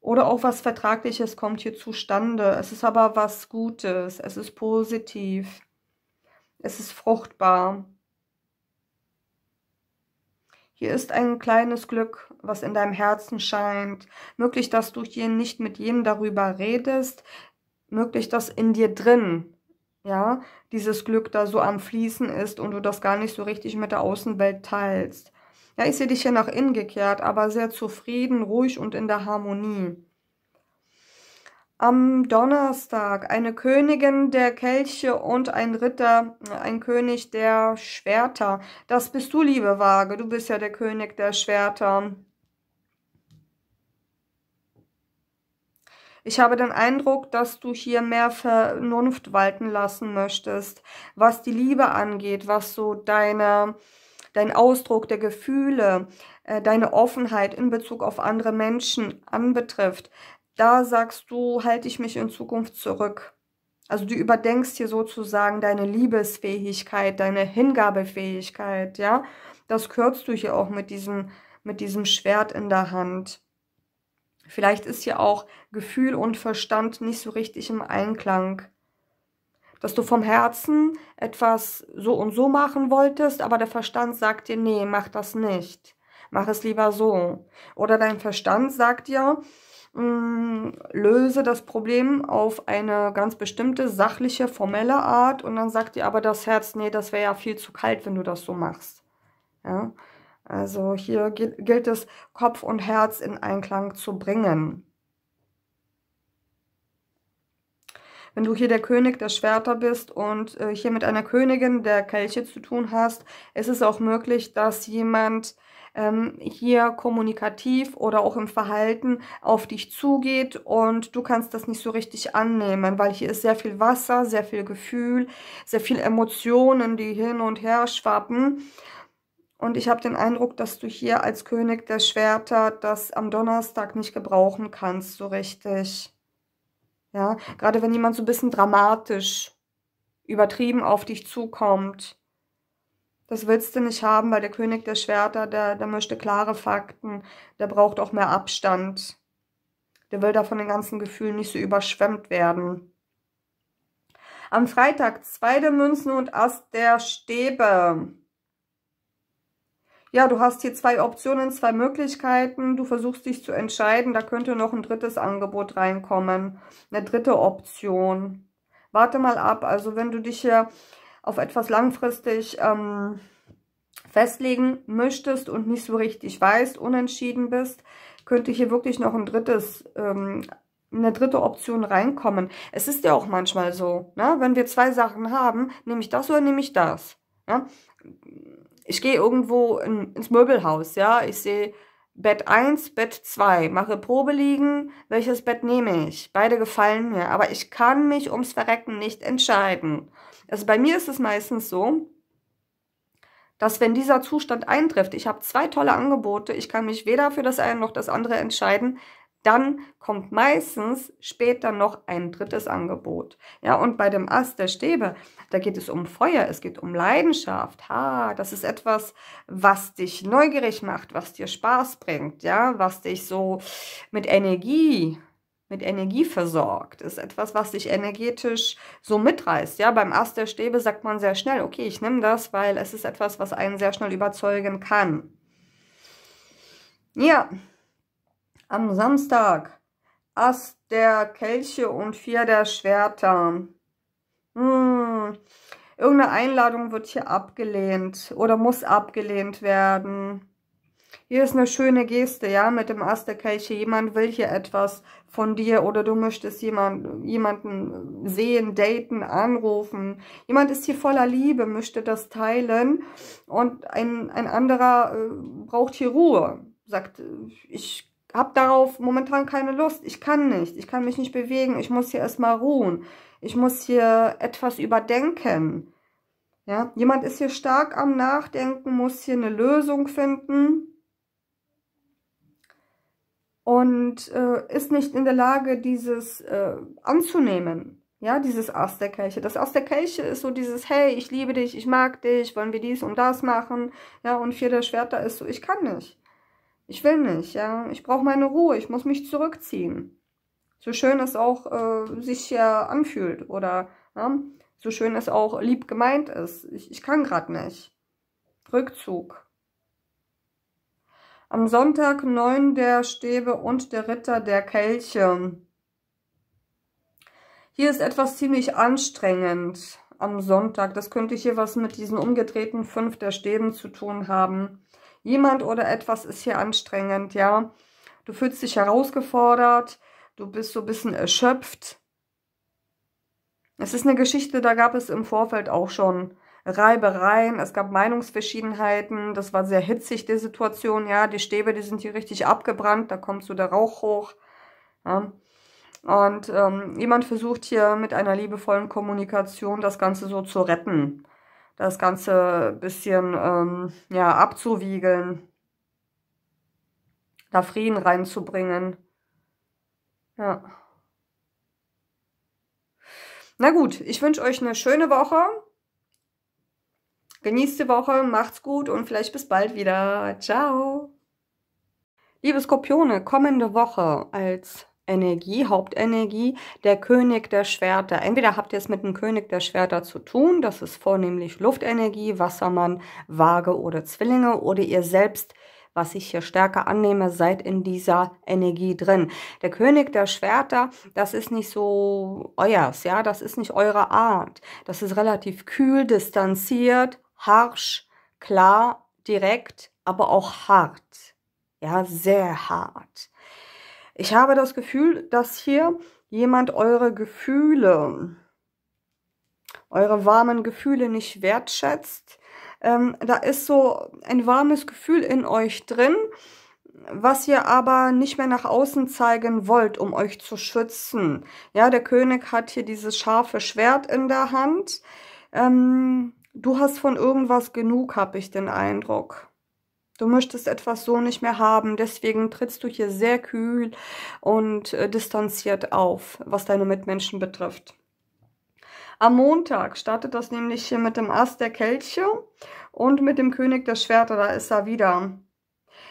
oder auch was Vertragliches kommt hier zustande. Es ist aber was Gutes, es ist positiv, es ist fruchtbar. Hier ist ein kleines Glück, was in deinem Herzen scheint. Möglich, dass du hier nicht mit jedem darüber redest, möglich dass in dir drin, ja, dieses Glück da so am Fließen ist und du das gar nicht so richtig mit der Außenwelt teilst. Ja, ich sehe dich hier nach innen gekehrt, aber sehr zufrieden, ruhig und in der Harmonie. Am Donnerstag eine Königin der Kelche und ein Ritter, ein König der Schwerter. Das bist du, liebe Waage. Du bist ja der König der Schwerter. Ich habe den Eindruck, dass du hier mehr Vernunft walten lassen möchtest, was die Liebe angeht, was so deine, dein Ausdruck der Gefühle, äh, deine Offenheit in Bezug auf andere Menschen anbetrifft. Da sagst du, halte ich mich in Zukunft zurück. Also du überdenkst hier sozusagen deine Liebesfähigkeit, deine Hingabefähigkeit, ja. Das kürzt du hier auch mit diesem, mit diesem Schwert in der Hand. Vielleicht ist hier auch Gefühl und Verstand nicht so richtig im Einklang. Dass du vom Herzen etwas so und so machen wolltest, aber der Verstand sagt dir, nee, mach das nicht. Mach es lieber so. Oder dein Verstand sagt dir, mm, löse das Problem auf eine ganz bestimmte sachliche, formelle Art und dann sagt dir aber das Herz, nee, das wäre ja viel zu kalt, wenn du das so machst. Ja? Also hier gilt es, Kopf und Herz in Einklang zu bringen. Wenn du hier der König der Schwerter bist und äh, hier mit einer Königin der Kelche zu tun hast, ist es auch möglich, dass jemand ähm, hier kommunikativ oder auch im Verhalten auf dich zugeht und du kannst das nicht so richtig annehmen, weil hier ist sehr viel Wasser, sehr viel Gefühl, sehr viel Emotionen, die hin und her schwappen. Und ich habe den Eindruck, dass du hier als König der Schwerter das am Donnerstag nicht gebrauchen kannst, so richtig. Ja, gerade wenn jemand so ein bisschen dramatisch, übertrieben auf dich zukommt. Das willst du nicht haben, weil der König der Schwerter, der, der möchte klare Fakten, der braucht auch mehr Abstand. Der will da von den ganzen Gefühlen nicht so überschwemmt werden. Am Freitag zwei der Münzen und Ast der Stäbe ja, du hast hier zwei Optionen, zwei Möglichkeiten. Du versuchst dich zu entscheiden. Da könnte noch ein drittes Angebot reinkommen. Eine dritte Option. Warte mal ab. Also wenn du dich hier auf etwas langfristig ähm, festlegen möchtest und nicht so richtig weißt, unentschieden bist, könnte hier wirklich noch ein drittes ähm, eine dritte Option reinkommen. Es ist ja auch manchmal so, ne? wenn wir zwei Sachen haben, nehme ich das oder nehme ich das. Ne? ich gehe irgendwo in, ins Möbelhaus, ja, ich sehe Bett 1, Bett 2, mache Probe liegen, welches Bett nehme ich? Beide gefallen mir, aber ich kann mich ums Verrecken nicht entscheiden. Also bei mir ist es meistens so, dass wenn dieser Zustand eintrifft, ich habe zwei tolle Angebote, ich kann mich weder für das eine noch das andere entscheiden, dann kommt meistens später noch ein drittes Angebot. Ja, und bei dem Ast der Stäbe, da geht es um Feuer, es geht um Leidenschaft. Ha, das ist etwas, was dich neugierig macht, was dir Spaß bringt, ja, was dich so mit Energie mit Energie versorgt, ist etwas, was dich energetisch so mitreißt. Ja, beim Ast der Stäbe sagt man sehr schnell, okay, ich nehme das, weil es ist etwas, was einen sehr schnell überzeugen kann. Ja, am Samstag Ass der Kelche und Vier der Schwerter. Hm, irgendeine Einladung wird hier abgelehnt oder muss abgelehnt werden. Hier ist eine schöne Geste, ja, mit dem Ast der Kelche. Jemand will hier etwas von dir oder du möchtest jemand, jemanden sehen, daten, anrufen. Jemand ist hier voller Liebe, möchte das teilen und ein, ein anderer äh, braucht hier Ruhe. Sagt, äh, ich habe darauf momentan keine Lust. Ich kann nicht. Ich kann mich nicht bewegen. Ich muss hier erstmal ruhen. Ich muss hier etwas überdenken. Ja, jemand ist hier stark am Nachdenken, muss hier eine Lösung finden und äh, ist nicht in der Lage, dieses äh, anzunehmen. Ja, dieses Ast der Kirche. Das Ast der Kirche ist so dieses, hey, ich liebe dich, ich mag dich, wollen wir dies und das machen. Ja, und vier der Schwerter ist so, ich kann nicht. Ich will nicht, ja. Ich brauche meine Ruhe, ich muss mich zurückziehen. So schön es auch äh, sich ja anfühlt oder ja, ne, so schön es auch lieb gemeint ist. Ich, ich kann gerade nicht. Rückzug. Am Sonntag neun der Stäbe und der Ritter der Kelche. Hier ist etwas ziemlich anstrengend am Sonntag. Das könnte hier was mit diesen umgedrehten fünf der Stäben zu tun haben. Jemand oder etwas ist hier anstrengend, ja. Du fühlst dich herausgefordert, du bist so ein bisschen erschöpft. Es ist eine Geschichte, da gab es im Vorfeld auch schon Reibereien, es gab Meinungsverschiedenheiten, das war sehr hitzig, die Situation, ja, die Stäbe, die sind hier richtig abgebrannt, da kommt so der Rauch hoch, ja. Und ähm, jemand versucht hier mit einer liebevollen Kommunikation das Ganze so zu retten das Ganze ein bisschen ähm, ja, abzuwiegeln, da Frieden reinzubringen. Ja. Na gut, ich wünsche euch eine schöne Woche. Genießt die Woche, macht's gut und vielleicht bis bald wieder. Ciao. Liebe Skorpione, kommende Woche als Energie, Hauptenergie, der König der Schwerter. Entweder habt ihr es mit dem König der Schwerter zu tun, das ist vornehmlich Luftenergie, Wassermann, Waage oder Zwillinge, oder ihr selbst, was ich hier stärker annehme, seid in dieser Energie drin. Der König der Schwerter, das ist nicht so euers, ja, das ist nicht eure Art. Das ist relativ kühl, distanziert, harsch, klar, direkt, aber auch hart. Ja, sehr hart. Ich habe das Gefühl, dass hier jemand eure Gefühle, eure warmen Gefühle nicht wertschätzt. Ähm, da ist so ein warmes Gefühl in euch drin, was ihr aber nicht mehr nach außen zeigen wollt, um euch zu schützen. Ja, der König hat hier dieses scharfe Schwert in der Hand. Ähm, du hast von irgendwas genug, habe ich den Eindruck. Du möchtest etwas so nicht mehr haben, deswegen trittst du hier sehr kühl und äh, distanziert auf, was deine Mitmenschen betrifft. Am Montag startet das nämlich hier mit dem Ast der Kelche und mit dem König der Schwerter, da ist er wieder.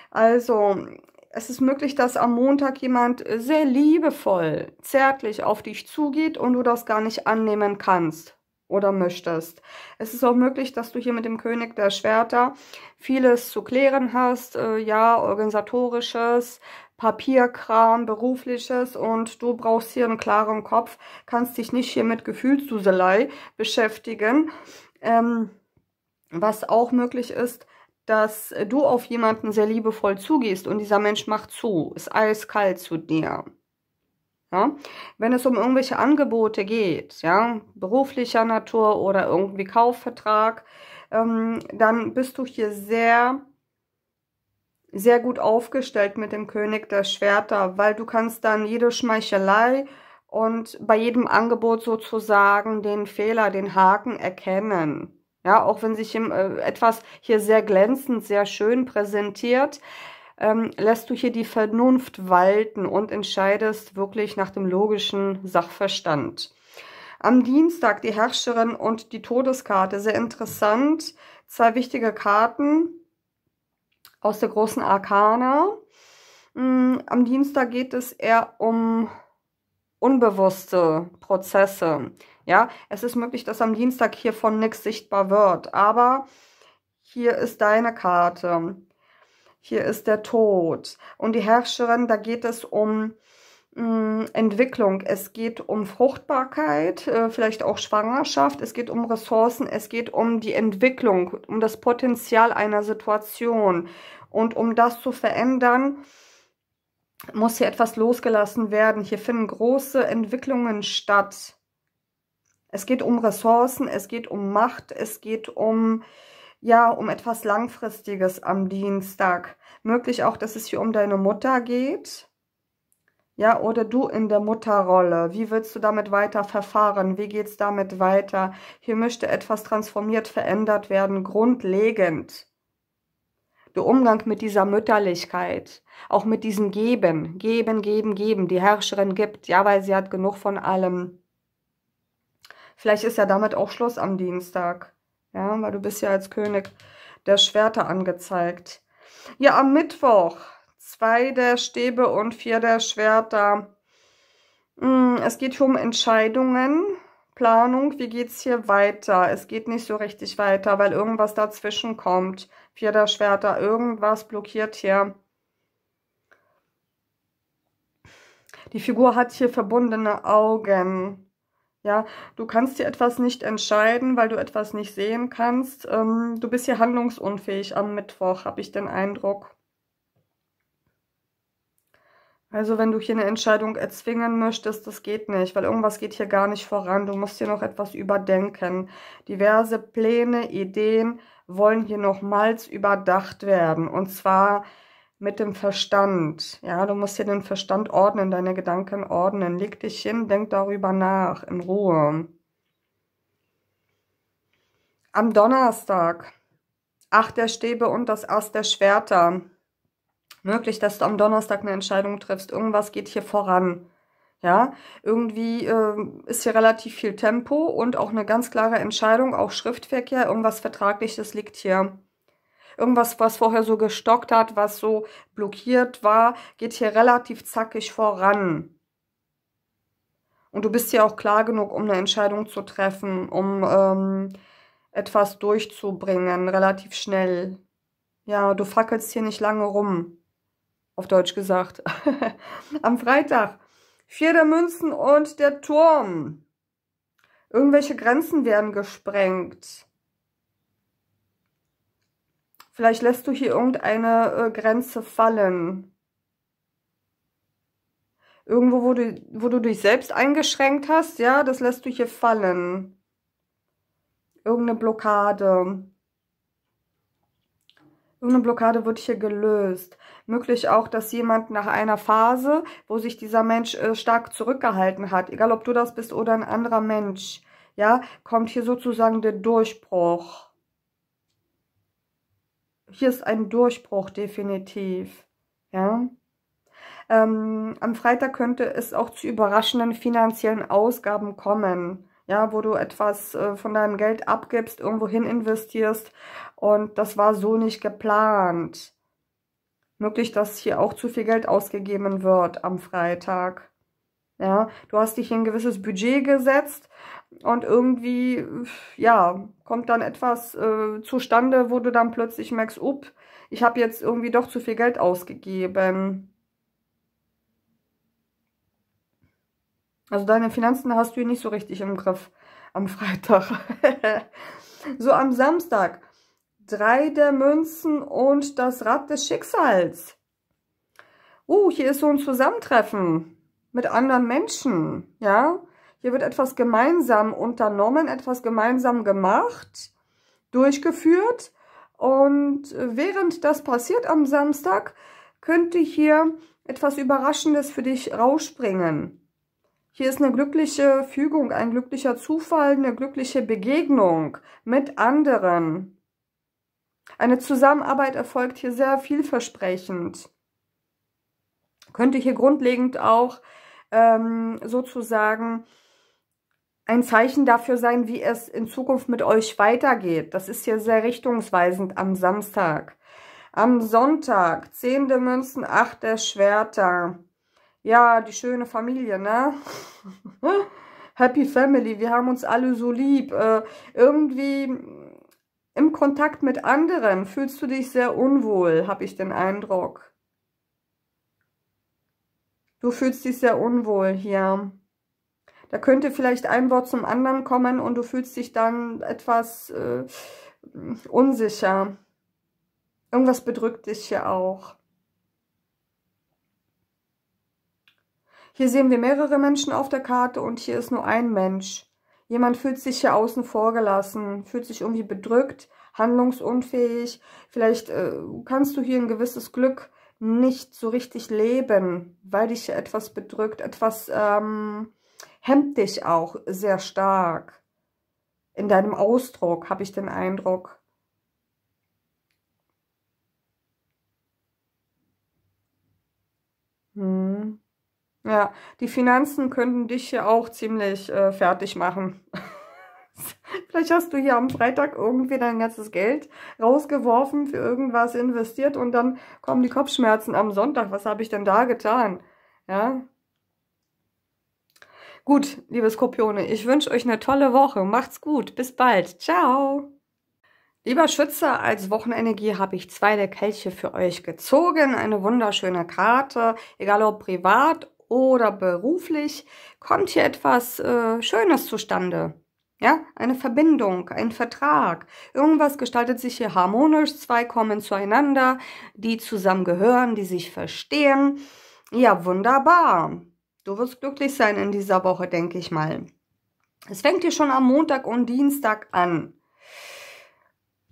Also, es ist möglich, dass am Montag jemand sehr liebevoll, zärtlich auf dich zugeht und du das gar nicht annehmen kannst oder möchtest. Es ist auch möglich, dass du hier mit dem König der Schwerter vieles zu klären hast, äh, ja, organisatorisches, Papierkram, berufliches und du brauchst hier einen klaren Kopf, kannst dich nicht hier mit Gefühlsduselei beschäftigen. Ähm, was auch möglich ist, dass du auf jemanden sehr liebevoll zugehst und dieser Mensch macht zu, ist eiskalt zu dir. Ja? Wenn es um irgendwelche Angebote geht, ja, beruflicher Natur oder irgendwie Kaufvertrag, ähm, dann bist du hier sehr, sehr gut aufgestellt mit dem König der Schwerter, weil du kannst dann jede Schmeichelei und bei jedem Angebot sozusagen den Fehler, den Haken erkennen. Ja, auch wenn sich äh, etwas hier sehr glänzend, sehr schön präsentiert, ähm, lässt du hier die Vernunft walten und entscheidest wirklich nach dem logischen Sachverstand. Am Dienstag die Herrscherin und die Todeskarte. Sehr interessant. Zwei wichtige Karten aus der großen Arkana. Mm, am Dienstag geht es eher um unbewusste Prozesse. Ja, es ist möglich, dass am Dienstag hiervon nichts sichtbar wird, aber hier ist deine Karte hier ist der Tod. Und die Herrscherin, da geht es um mh, hm, Entwicklung, es geht um Fruchtbarkeit, äh, vielleicht auch Schwangerschaft, es geht um Ressourcen, es geht um die Entwicklung, um das Potenzial einer Situation. Und um das zu verändern, muss hier etwas losgelassen werden. Hier finden große Entwicklungen statt. Es geht um Ressourcen, es geht um Macht, es geht um ja um etwas Langfristiges am Dienstag. Möglich auch, dass es hier um deine Mutter geht. Ja, oder du in der Mutterrolle. Wie willst du damit weiter verfahren? Wie geht's damit weiter? Hier möchte etwas transformiert, verändert werden, grundlegend. Der Umgang mit dieser Mütterlichkeit, auch mit diesem Geben, Geben, Geben, Geben. Die Herrscherin gibt, ja, weil sie hat genug von allem. Vielleicht ist ja damit auch Schluss am Dienstag. Ja, weil du bist ja als König der Schwerter angezeigt. Ja, am Mittwoch zwei der Stäbe und vier der Schwerter. Hm, es geht hier um Entscheidungen, Planung, wie geht es hier weiter? Es geht nicht so richtig weiter, weil irgendwas dazwischen kommt. Vier der Schwerter, irgendwas blockiert hier. Die Figur hat hier verbundene Augen. Ja, du kannst dir etwas nicht entscheiden, weil du etwas nicht sehen kannst. Ähm, du bist hier handlungsunfähig am Mittwoch, habe ich den Eindruck. Also wenn du hier eine Entscheidung erzwingen möchtest, das geht nicht, weil irgendwas geht hier gar nicht voran. Du musst hier noch etwas überdenken. Diverse Pläne, Ideen wollen hier nochmals überdacht werden. Und zwar mit dem Verstand. Ja, du musst hier den Verstand ordnen, deine Gedanken ordnen. Leg dich hin, denk darüber nach, in Ruhe. Am Donnerstag, Acht der Stäbe und das Ass der Schwerter. Möglich, dass du am Donnerstag eine Entscheidung triffst. Irgendwas geht hier voran. Ja, irgendwie äh, ist hier relativ viel Tempo und auch eine ganz klare Entscheidung, auch Schriftverkehr, irgendwas Vertragliches liegt hier irgendwas, was vorher so gestockt hat, was so blockiert war, geht hier relativ zackig voran. Und du bist ja auch klar genug, um eine Entscheidung zu treffen, um ähm, etwas durchzubringen, relativ schnell. Ja, du fackelst hier nicht lange rum, auf Deutsch gesagt. Am Freitag, vier der Münzen und der Turm. Irgendwelche Grenzen werden gesprengt. Vielleicht lässt du hier irgendeine äh, Grenze fallen. Irgendwo, wo du, wo du dich selbst eingeschränkt hast, ja, das lässt du hier fallen. Irgendeine Blockade. Irgendeine Blockade wird hier gelöst. Möglich auch, dass jemand nach einer Phase, wo sich dieser Mensch äh, stark zurückgehalten hat, egal ob du das bist oder ein anderer Mensch, ja, kommt hier sozusagen der Durchbruch hier ist ein Durchbruch definitiv. Ja. Ähm, am Freitag könnte es auch zu überraschenden finanziellen Ausgaben kommen. Ja, wo du etwas äh, von deinem Geld abgibst, irgendwohin investierst und das war so nicht geplant. Möglich, dass hier auch zu viel Geld ausgegeben wird am Freitag. Ja, du hast dich in ein gewisses Budget gesetzt und irgendwie, ja, kommt dann etwas äh, zustande, wo du dann plötzlich merkst, up, ich habe jetzt irgendwie doch zu viel Geld ausgegeben. Also deine Finanzen hast du nicht so richtig im Griff am Freitag. so am Samstag. Drei der Münzen und das Rad des Schicksals. Uh, hier ist so ein Zusammentreffen mit anderen Menschen, ja. Hier wird etwas gemeinsam unternommen, etwas gemeinsam gemacht, durchgeführt. Und äh, während das passiert am Samstag, könnte hier etwas Überraschendes für dich rausspringen. Hier ist eine glückliche Fügung, ein glücklicher Zufall, eine glückliche Begegnung mit anderen. Eine Zusammenarbeit erfolgt hier sehr vielversprechend. Könnte hier grundlegend auch ähm, sozusagen ein Zeichen dafür sein, wie es in Zukunft mit euch weitergeht. Das ist hier sehr richtungsweisend am Samstag. Am Sonntag, 10 der Münzen, 8 der Schwerter. Ja, die schöne Familie, ne? Happy Family, wir haben uns alle so lieb. Äh, irgendwie im Kontakt mit anderen fühlst du dich sehr unwohl, habe ich den Eindruck. Du fühlst dich sehr unwohl hier. Da könnte vielleicht ein Wort zum anderen kommen und du fühlst dich dann etwas äh, unsicher. Irgendwas bedrückt dich hier auch. Hier sehen wir mehrere Menschen auf der Karte und hier ist nur ein Mensch. Jemand fühlt sich hier außen vor gelassen, fühlt sich irgendwie bedrückt, handlungsunfähig. Vielleicht äh, kannst du hier ein gewisses Glück nicht so richtig leben, weil dich hier etwas bedrückt, etwas ähm, hemmt dich auch sehr stark. In deinem Ausdruck habe ich den Eindruck. Hm. Ja, die Finanzen könnten dich hier auch ziemlich äh, fertig machen. Vielleicht hast du hier am Freitag irgendwie dein ganzes Geld rausgeworfen, für irgendwas investiert und dann kommen die Kopfschmerzen am Sonntag. Was habe ich denn da getan? Ja, Gut, liebe Skorpione, ich wünsche euch eine tolle Woche. Macht's gut. Bis bald. Ciao. Lieber Schütze, als Wochenenergie habe ich zwei der Kelche für euch gezogen. Eine wunderschöne Karte, egal ob privat oder beruflich, kommt hier etwas äh, Schönes zustande. Ja, eine Verbindung, ein Vertrag. Irgendwas gestaltet sich hier harmonisch. Zwei kommen zueinander, die zusammengehören, die sich verstehen. Ja, wunderbar. Du wirst glücklich sein in dieser Woche, denke ich mal. Es fängt hier schon am Montag und Dienstag an.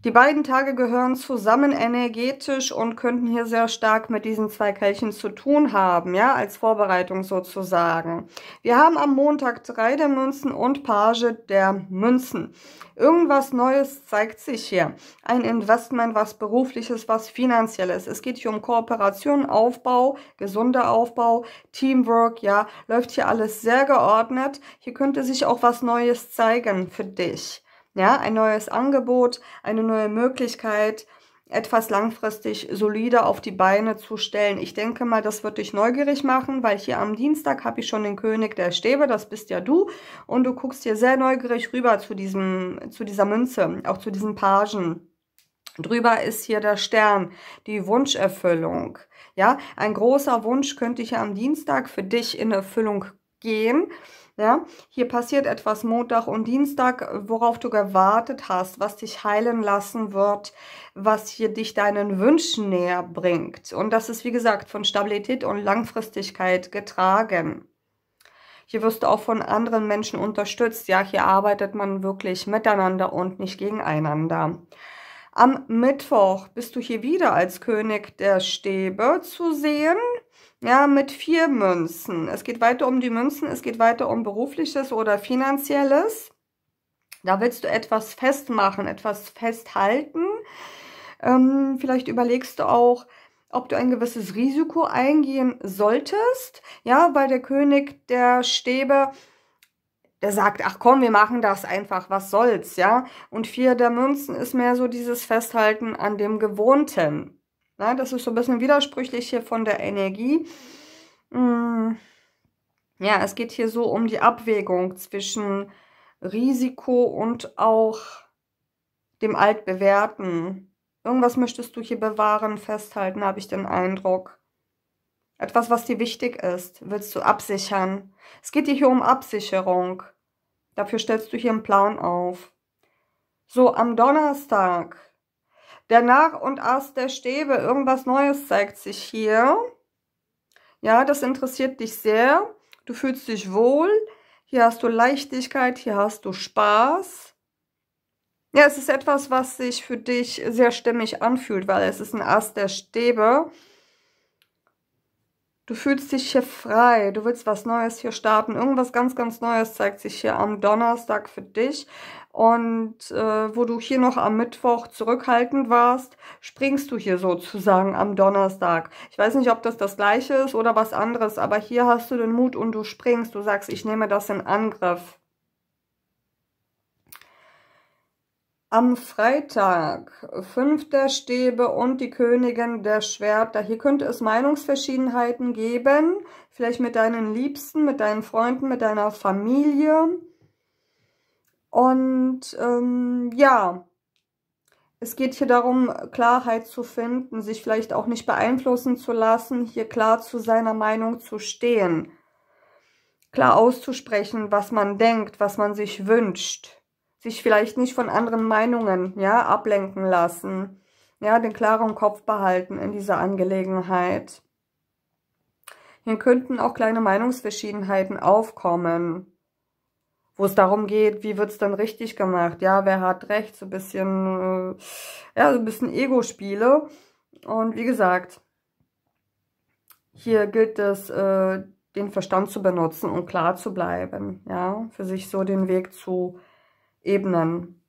Die beiden Tage gehören zusammen energetisch und könnten hier sehr stark mit diesen zwei Kelchen zu tun haben, ja, als Vorbereitung sozusagen. Wir haben am Montag drei der Münzen und Page der Münzen. Irgendwas Neues zeigt sich hier. Ein Investment, was berufliches, was finanzielles. Es geht hier um Kooperation, Aufbau, gesunder Aufbau, Teamwork, ja, läuft hier alles sehr geordnet. Hier könnte sich auch was Neues zeigen für dich. Ja, ein neues Angebot, eine neue Möglichkeit, etwas langfristig solide auf die Beine zu stellen. Ich denke mal, das wird dich neugierig machen, weil hier am Dienstag habe ich schon den König der Stäbe, das bist ja du, und du guckst hier sehr neugierig rüber zu, diesem, zu dieser Münze, auch zu diesen Pagen. Drüber ist hier der Stern, die Wunscherfüllung. Ja, ein großer Wunsch könnte hier am Dienstag für dich in Erfüllung gehen. Ja, hier passiert etwas Montag und Dienstag, worauf du gewartet hast, was dich heilen lassen wird, was hier dich deinen Wünschen näher bringt. Und das ist, wie gesagt, von Stabilität und Langfristigkeit getragen. Hier wirst du auch von anderen Menschen unterstützt. Ja, hier arbeitet man wirklich miteinander und nicht gegeneinander. Am Mittwoch bist du hier wieder als König der Stäbe zu sehen ja, mit vier Münzen. Es geht weiter um die Münzen, es geht weiter um berufliches oder finanzielles. Da willst du etwas festmachen, etwas festhalten. Ähm, vielleicht überlegst du auch, ob du ein gewisses Risiko eingehen solltest. Ja, weil der König der Stäbe, der sagt, ach komm, wir machen das einfach, was soll's, ja. Und vier der Münzen ist mehr so dieses Festhalten an dem Gewohnten. Na, das ist so ein bisschen widersprüchlich hier von der Energie. Hm. Ja, es geht hier so um die Abwägung zwischen Risiko und auch dem Altbewerten. Irgendwas möchtest du hier bewahren, festhalten, habe ich den Eindruck. Etwas, was dir wichtig ist, willst du absichern. Es geht dir hier um Absicherung. Dafür stellst du hier einen Plan auf. So, am Donnerstag der Narr und Ass der Stäbe, irgendwas Neues zeigt sich hier. Ja, das interessiert dich sehr. Du fühlst dich wohl. Hier hast du Leichtigkeit, hier hast du Spaß. Ja, es ist etwas, was sich für dich sehr stimmig anfühlt, weil es ist ein Ast der Stäbe. Du fühlst dich hier frei, du willst was Neues hier starten. Irgendwas ganz, ganz Neues zeigt sich hier am Donnerstag für dich. Und äh, wo du hier noch am Mittwoch zurückhaltend warst, springst du hier sozusagen am Donnerstag. Ich weiß nicht, ob das das gleiche ist oder was anderes, aber hier hast du den Mut und du springst. Du sagst, ich nehme das in Angriff. am Freitag, fünf der Stäbe und die Königin der Schwerter. Hier könnte es Meinungsverschiedenheiten geben, vielleicht mit deinen Liebsten, mit deinen Freunden, mit deiner Familie. Und ähm, ja, es geht hier darum, Klarheit zu finden, sich vielleicht auch nicht beeinflussen zu lassen, hier klar zu seiner Meinung zu stehen, klar auszusprechen, was man denkt, was man sich wünscht sich vielleicht nicht von anderen Meinungen, ja, ablenken lassen, ja, den klaren Kopf behalten in dieser Angelegenheit. Hier könnten auch kleine Meinungsverschiedenheiten aufkommen, wo es darum geht, wie wird's dann richtig gemacht, ja, wer hat recht, so ein bisschen, äh, ja, so ein bisschen Ego-Spiele. Und wie gesagt, hier gilt es, äh, den Verstand zu benutzen und klar zu bleiben, ja, für sich so den Weg zu Ebenen.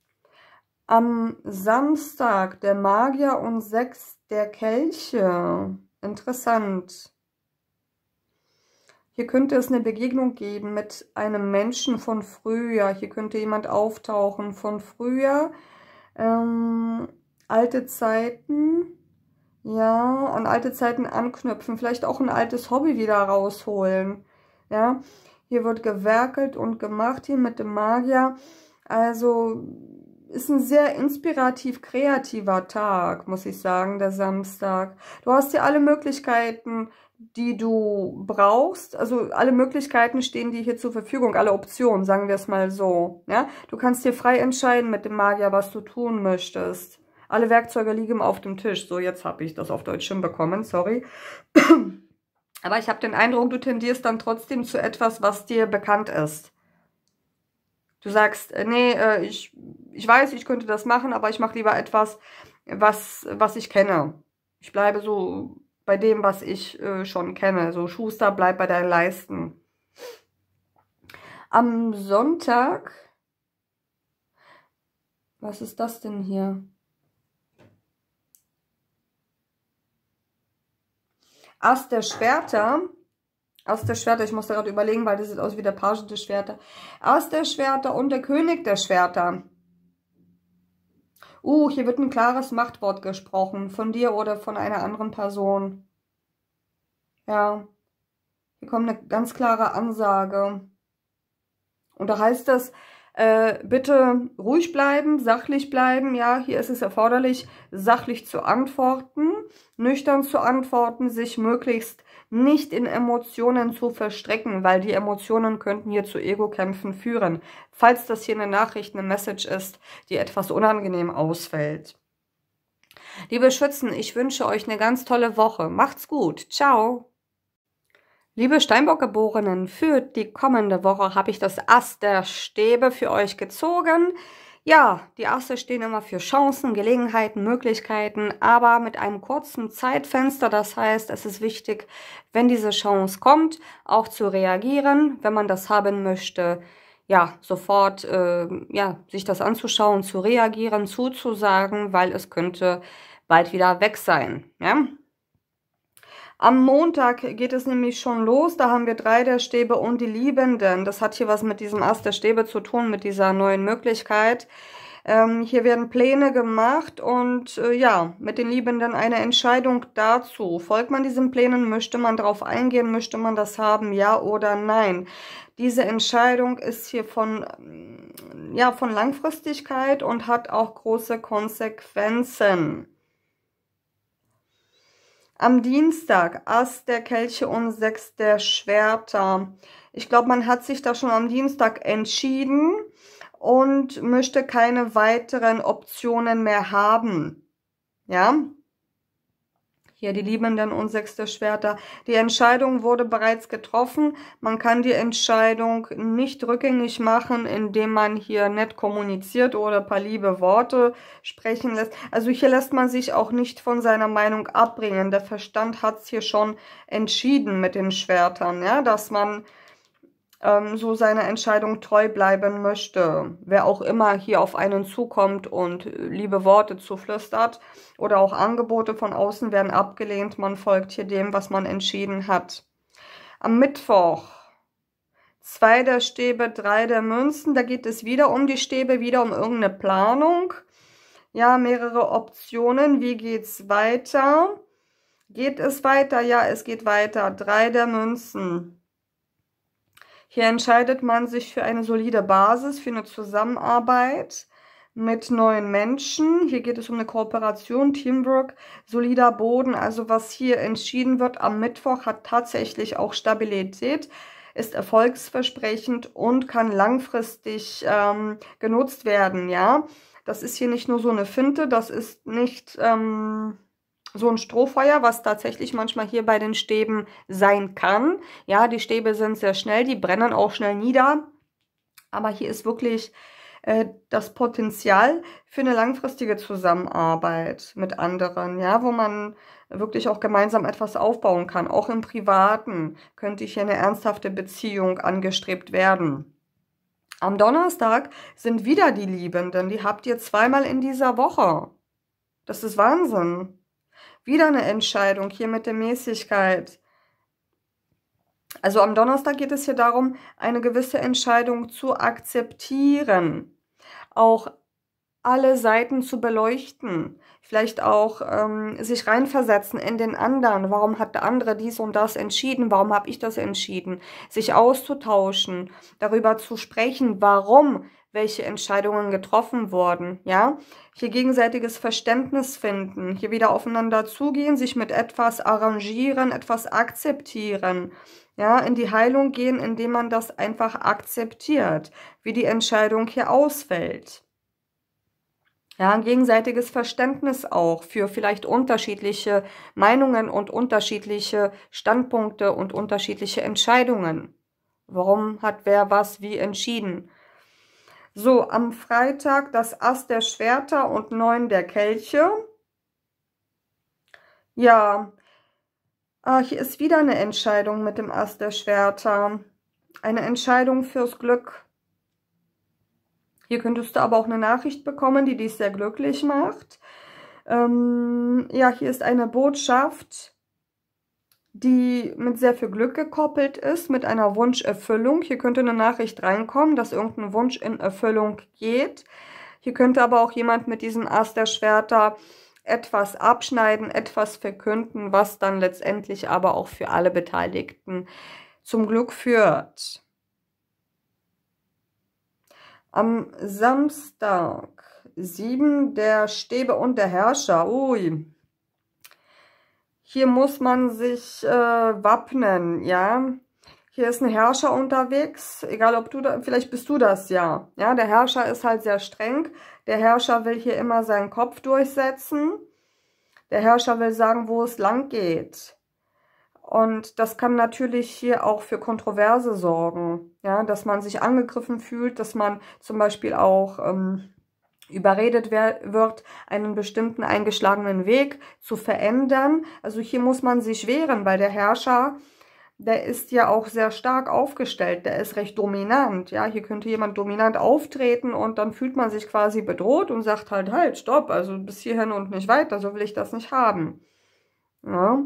Am Samstag der Magier und sechs der Kelche. Interessant. Hier könnte es eine Begegnung geben mit einem Menschen von früher. Hier könnte jemand auftauchen von früher. Ähm, alte Zeiten. Ja, an alte Zeiten anknüpfen. Vielleicht auch ein altes Hobby wieder rausholen. Ja, hier wird gewerkelt und gemacht. Hier mit dem Magier. Also ist ein sehr inspirativ kreativer Tag, muss ich sagen, der Samstag. Du hast ja alle Möglichkeiten, die du brauchst. Also alle Möglichkeiten stehen dir hier zur Verfügung, alle Optionen, sagen wir es mal so. Ja? Du kannst dir frei entscheiden mit dem Magier, was du tun möchtest. Alle Werkzeuge liegen auf dem Tisch. So, jetzt habe ich das auf Deutsch hinbekommen, sorry. Aber ich habe den Eindruck, du tendierst dann trotzdem zu etwas, was dir bekannt ist. Du sagst, äh, nee, äh, ich, ich weiß, ich könnte das machen, aber ich mache lieber etwas, was, was ich kenne. Ich bleibe so bei dem, was ich äh, schon kenne. So, Schuster, bleib bei deinen Leisten. Am Sonntag... Was ist das denn hier? Ast der Schwerter aus der Schwerter, ich muss da gerade überlegen, weil das sieht aus wie der Page der Schwerter. Aus der Schwerter und der König der Schwerter. Uh, hier wird ein klares Machtwort gesprochen, von dir oder von einer anderen Person. Ja, hier kommt eine ganz klare Ansage. Und da heißt das, äh, bitte ruhig bleiben, sachlich bleiben. Ja, hier ist es erforderlich, sachlich zu antworten, nüchtern zu antworten, sich möglichst nicht in Emotionen zu verstrecken, weil die Emotionen könnten hier zu Ego-Kämpfen führen, falls das hier eine Nachricht, eine Message ist, die etwas unangenehm ausfällt. Liebe Schützen, ich wünsche euch eine ganz tolle Woche. Macht's gut. Ciao. Liebe Steinbock-Geborenen, für die kommende Woche habe ich das Ast der Stäbe für euch gezogen. Ja, die Asse stehen immer für Chancen, Gelegenheiten, Möglichkeiten, aber mit einem kurzen Zeitfenster. Das heißt, es ist wichtig, wenn diese Chance kommt, auch zu reagieren, wenn man das haben möchte. Ja, sofort äh, ja, sich das anzuschauen, zu reagieren, zuzusagen, weil es könnte bald wieder weg sein. Ja? Am Montag geht es nämlich schon los. Da haben wir drei der Stäbe und die Liebenden. Das hat hier was mit diesem Ast der Stäbe zu tun, mit dieser neuen Möglichkeit. Ähm, hier werden Pläne gemacht und äh, ja, mit den Liebenden eine Entscheidung dazu. Folgt man diesen Plänen? Möchte man darauf eingehen? Möchte man das haben? Ja oder nein? Diese Entscheidung ist hier von, ja, von Langfristigkeit und hat auch große Konsequenzen. Am Dienstag, Ass der Kelche und Sechs der Schwerter. Ich glaube, man hat sich da schon am Dienstag entschieden und möchte keine weiteren Optionen mehr haben. Ja, hier die Liebenden und sechste Schwerter. Die Entscheidung wurde bereits getroffen. Man kann die Entscheidung nicht rückgängig machen, indem man hier nett kommuniziert oder paar liebe Worte sprechen lässt. Also hier lässt man sich auch nicht von seiner Meinung abbringen. Der Verstand hat's hier schon entschieden mit den Schwertern, ja, dass man ähm, so seiner Entscheidung treu bleiben möchte, wer auch immer hier auf einen zukommt und äh, liebe Worte zuflüstert oder auch Angebote von außen werden abgelehnt, man folgt hier dem, was man entschieden hat. Am Mittwoch zwei der Stäbe, drei der Münzen, da geht es wieder um die Stäbe, wieder um irgendeine Planung. Ja, mehrere Optionen, wie geht's weiter? Geht es weiter? Ja, es geht weiter. Drei der Münzen. Hier entscheidet man sich für eine solide Basis, für eine Zusammenarbeit mit neuen Menschen. Hier geht es um eine Kooperation, Teamwork, solider Boden. Also was hier entschieden wird am Mittwoch hat tatsächlich auch Stabilität, ist erfolgsversprechend und kann langfristig ähm, genutzt werden. Ja, das ist hier nicht nur so eine Finte, das ist nicht ähm, so ein Strohfeuer, was tatsächlich manchmal hier bei den Stäben sein kann. Ja, die Stäbe sind sehr schnell, die brennen auch schnell nieder. Aber hier ist wirklich äh, das Potenzial für eine langfristige Zusammenarbeit mit anderen, ja, wo man wirklich auch gemeinsam etwas aufbauen kann. Auch im Privaten könnte hier eine ernsthafte Beziehung angestrebt werden. Am Donnerstag sind wieder die Liebenden, die habt ihr zweimal in dieser Woche. Das ist Wahnsinn. Wieder eine Entscheidung hier mit der Mäßigkeit. Also am Donnerstag geht es hier darum, eine gewisse Entscheidung zu akzeptieren. Auch alle Seiten zu beleuchten. Vielleicht auch ähm, sich reinversetzen in den anderen. Warum hat der andere dies und das entschieden? Warum habe ich das entschieden? Sich auszutauschen, darüber zu sprechen, warum welche Entscheidungen getroffen wurden, ja? Hier gegenseitiges Verständnis finden, hier wieder aufeinander zugehen, sich mit etwas arrangieren, etwas akzeptieren, ja? In die Heilung gehen, indem man das einfach akzeptiert, wie die Entscheidung hier ausfällt. Ja, ein gegenseitiges Verständnis auch für vielleicht unterschiedliche Meinungen und unterschiedliche Standpunkte und unterschiedliche Entscheidungen. Warum hat wer was wie entschieden? So, am Freitag das Ass der Schwerter und Neun der Kelche. Ja, ah, hier ist wieder eine Entscheidung mit dem Ass der Schwerter. Eine Entscheidung fürs Glück. Hier könntest du aber auch eine Nachricht bekommen, die dich sehr glücklich macht. Ähm, ja, hier ist eine Botschaft die mit sehr viel Glück gekoppelt ist, mit einer Wunscherfüllung. Hier könnte eine Nachricht reinkommen, dass irgendein Wunsch in Erfüllung geht. Hier könnte aber auch jemand mit diesem Ast der Schwerter etwas abschneiden, etwas verkünden, was dann letztendlich aber auch für alle Beteiligten zum Glück führt. Am Samstag, sieben der Stäbe und der Herrscher. Ui, hier muss man sich äh, wappnen, ja. Hier ist ein Herrscher unterwegs, egal ob du da, vielleicht bist du das ja. Ja, der Herrscher ist halt sehr streng. Der Herrscher will hier immer seinen Kopf durchsetzen. Der Herrscher will sagen, wo es lang geht. Und das kann natürlich hier auch für Kontroverse sorgen, ja, dass man sich angegriffen fühlt, dass man zum Beispiel auch ähm, überredet wird, einen bestimmten eingeschlagenen Weg zu verändern. Also hier muss man sich wehren, weil der Herrscher, der ist ja auch sehr stark aufgestellt, der ist recht dominant. Ja, hier könnte jemand dominant auftreten und dann fühlt man sich quasi bedroht und sagt halt, halt, stopp, also bis hierhin und nicht weiter, so will ich das nicht haben. Ja.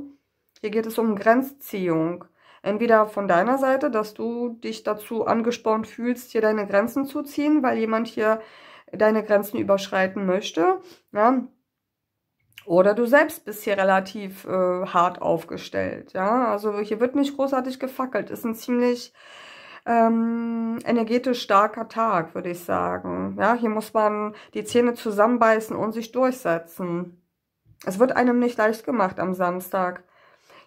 Hier geht es um Grenzziehung. Entweder von deiner Seite, dass du dich dazu angespornt fühlst, hier deine Grenzen zu ziehen, weil jemand hier deine Grenzen überschreiten möchte. Ja? Oder du selbst bist hier relativ äh, hart aufgestellt. Ja? Also hier wird nicht großartig gefackelt. Ist ein ziemlich ähm, energetisch starker Tag, würde ich sagen. Ja, hier muss man die Zähne zusammenbeißen und sich durchsetzen. Es wird einem nicht leicht gemacht am Samstag.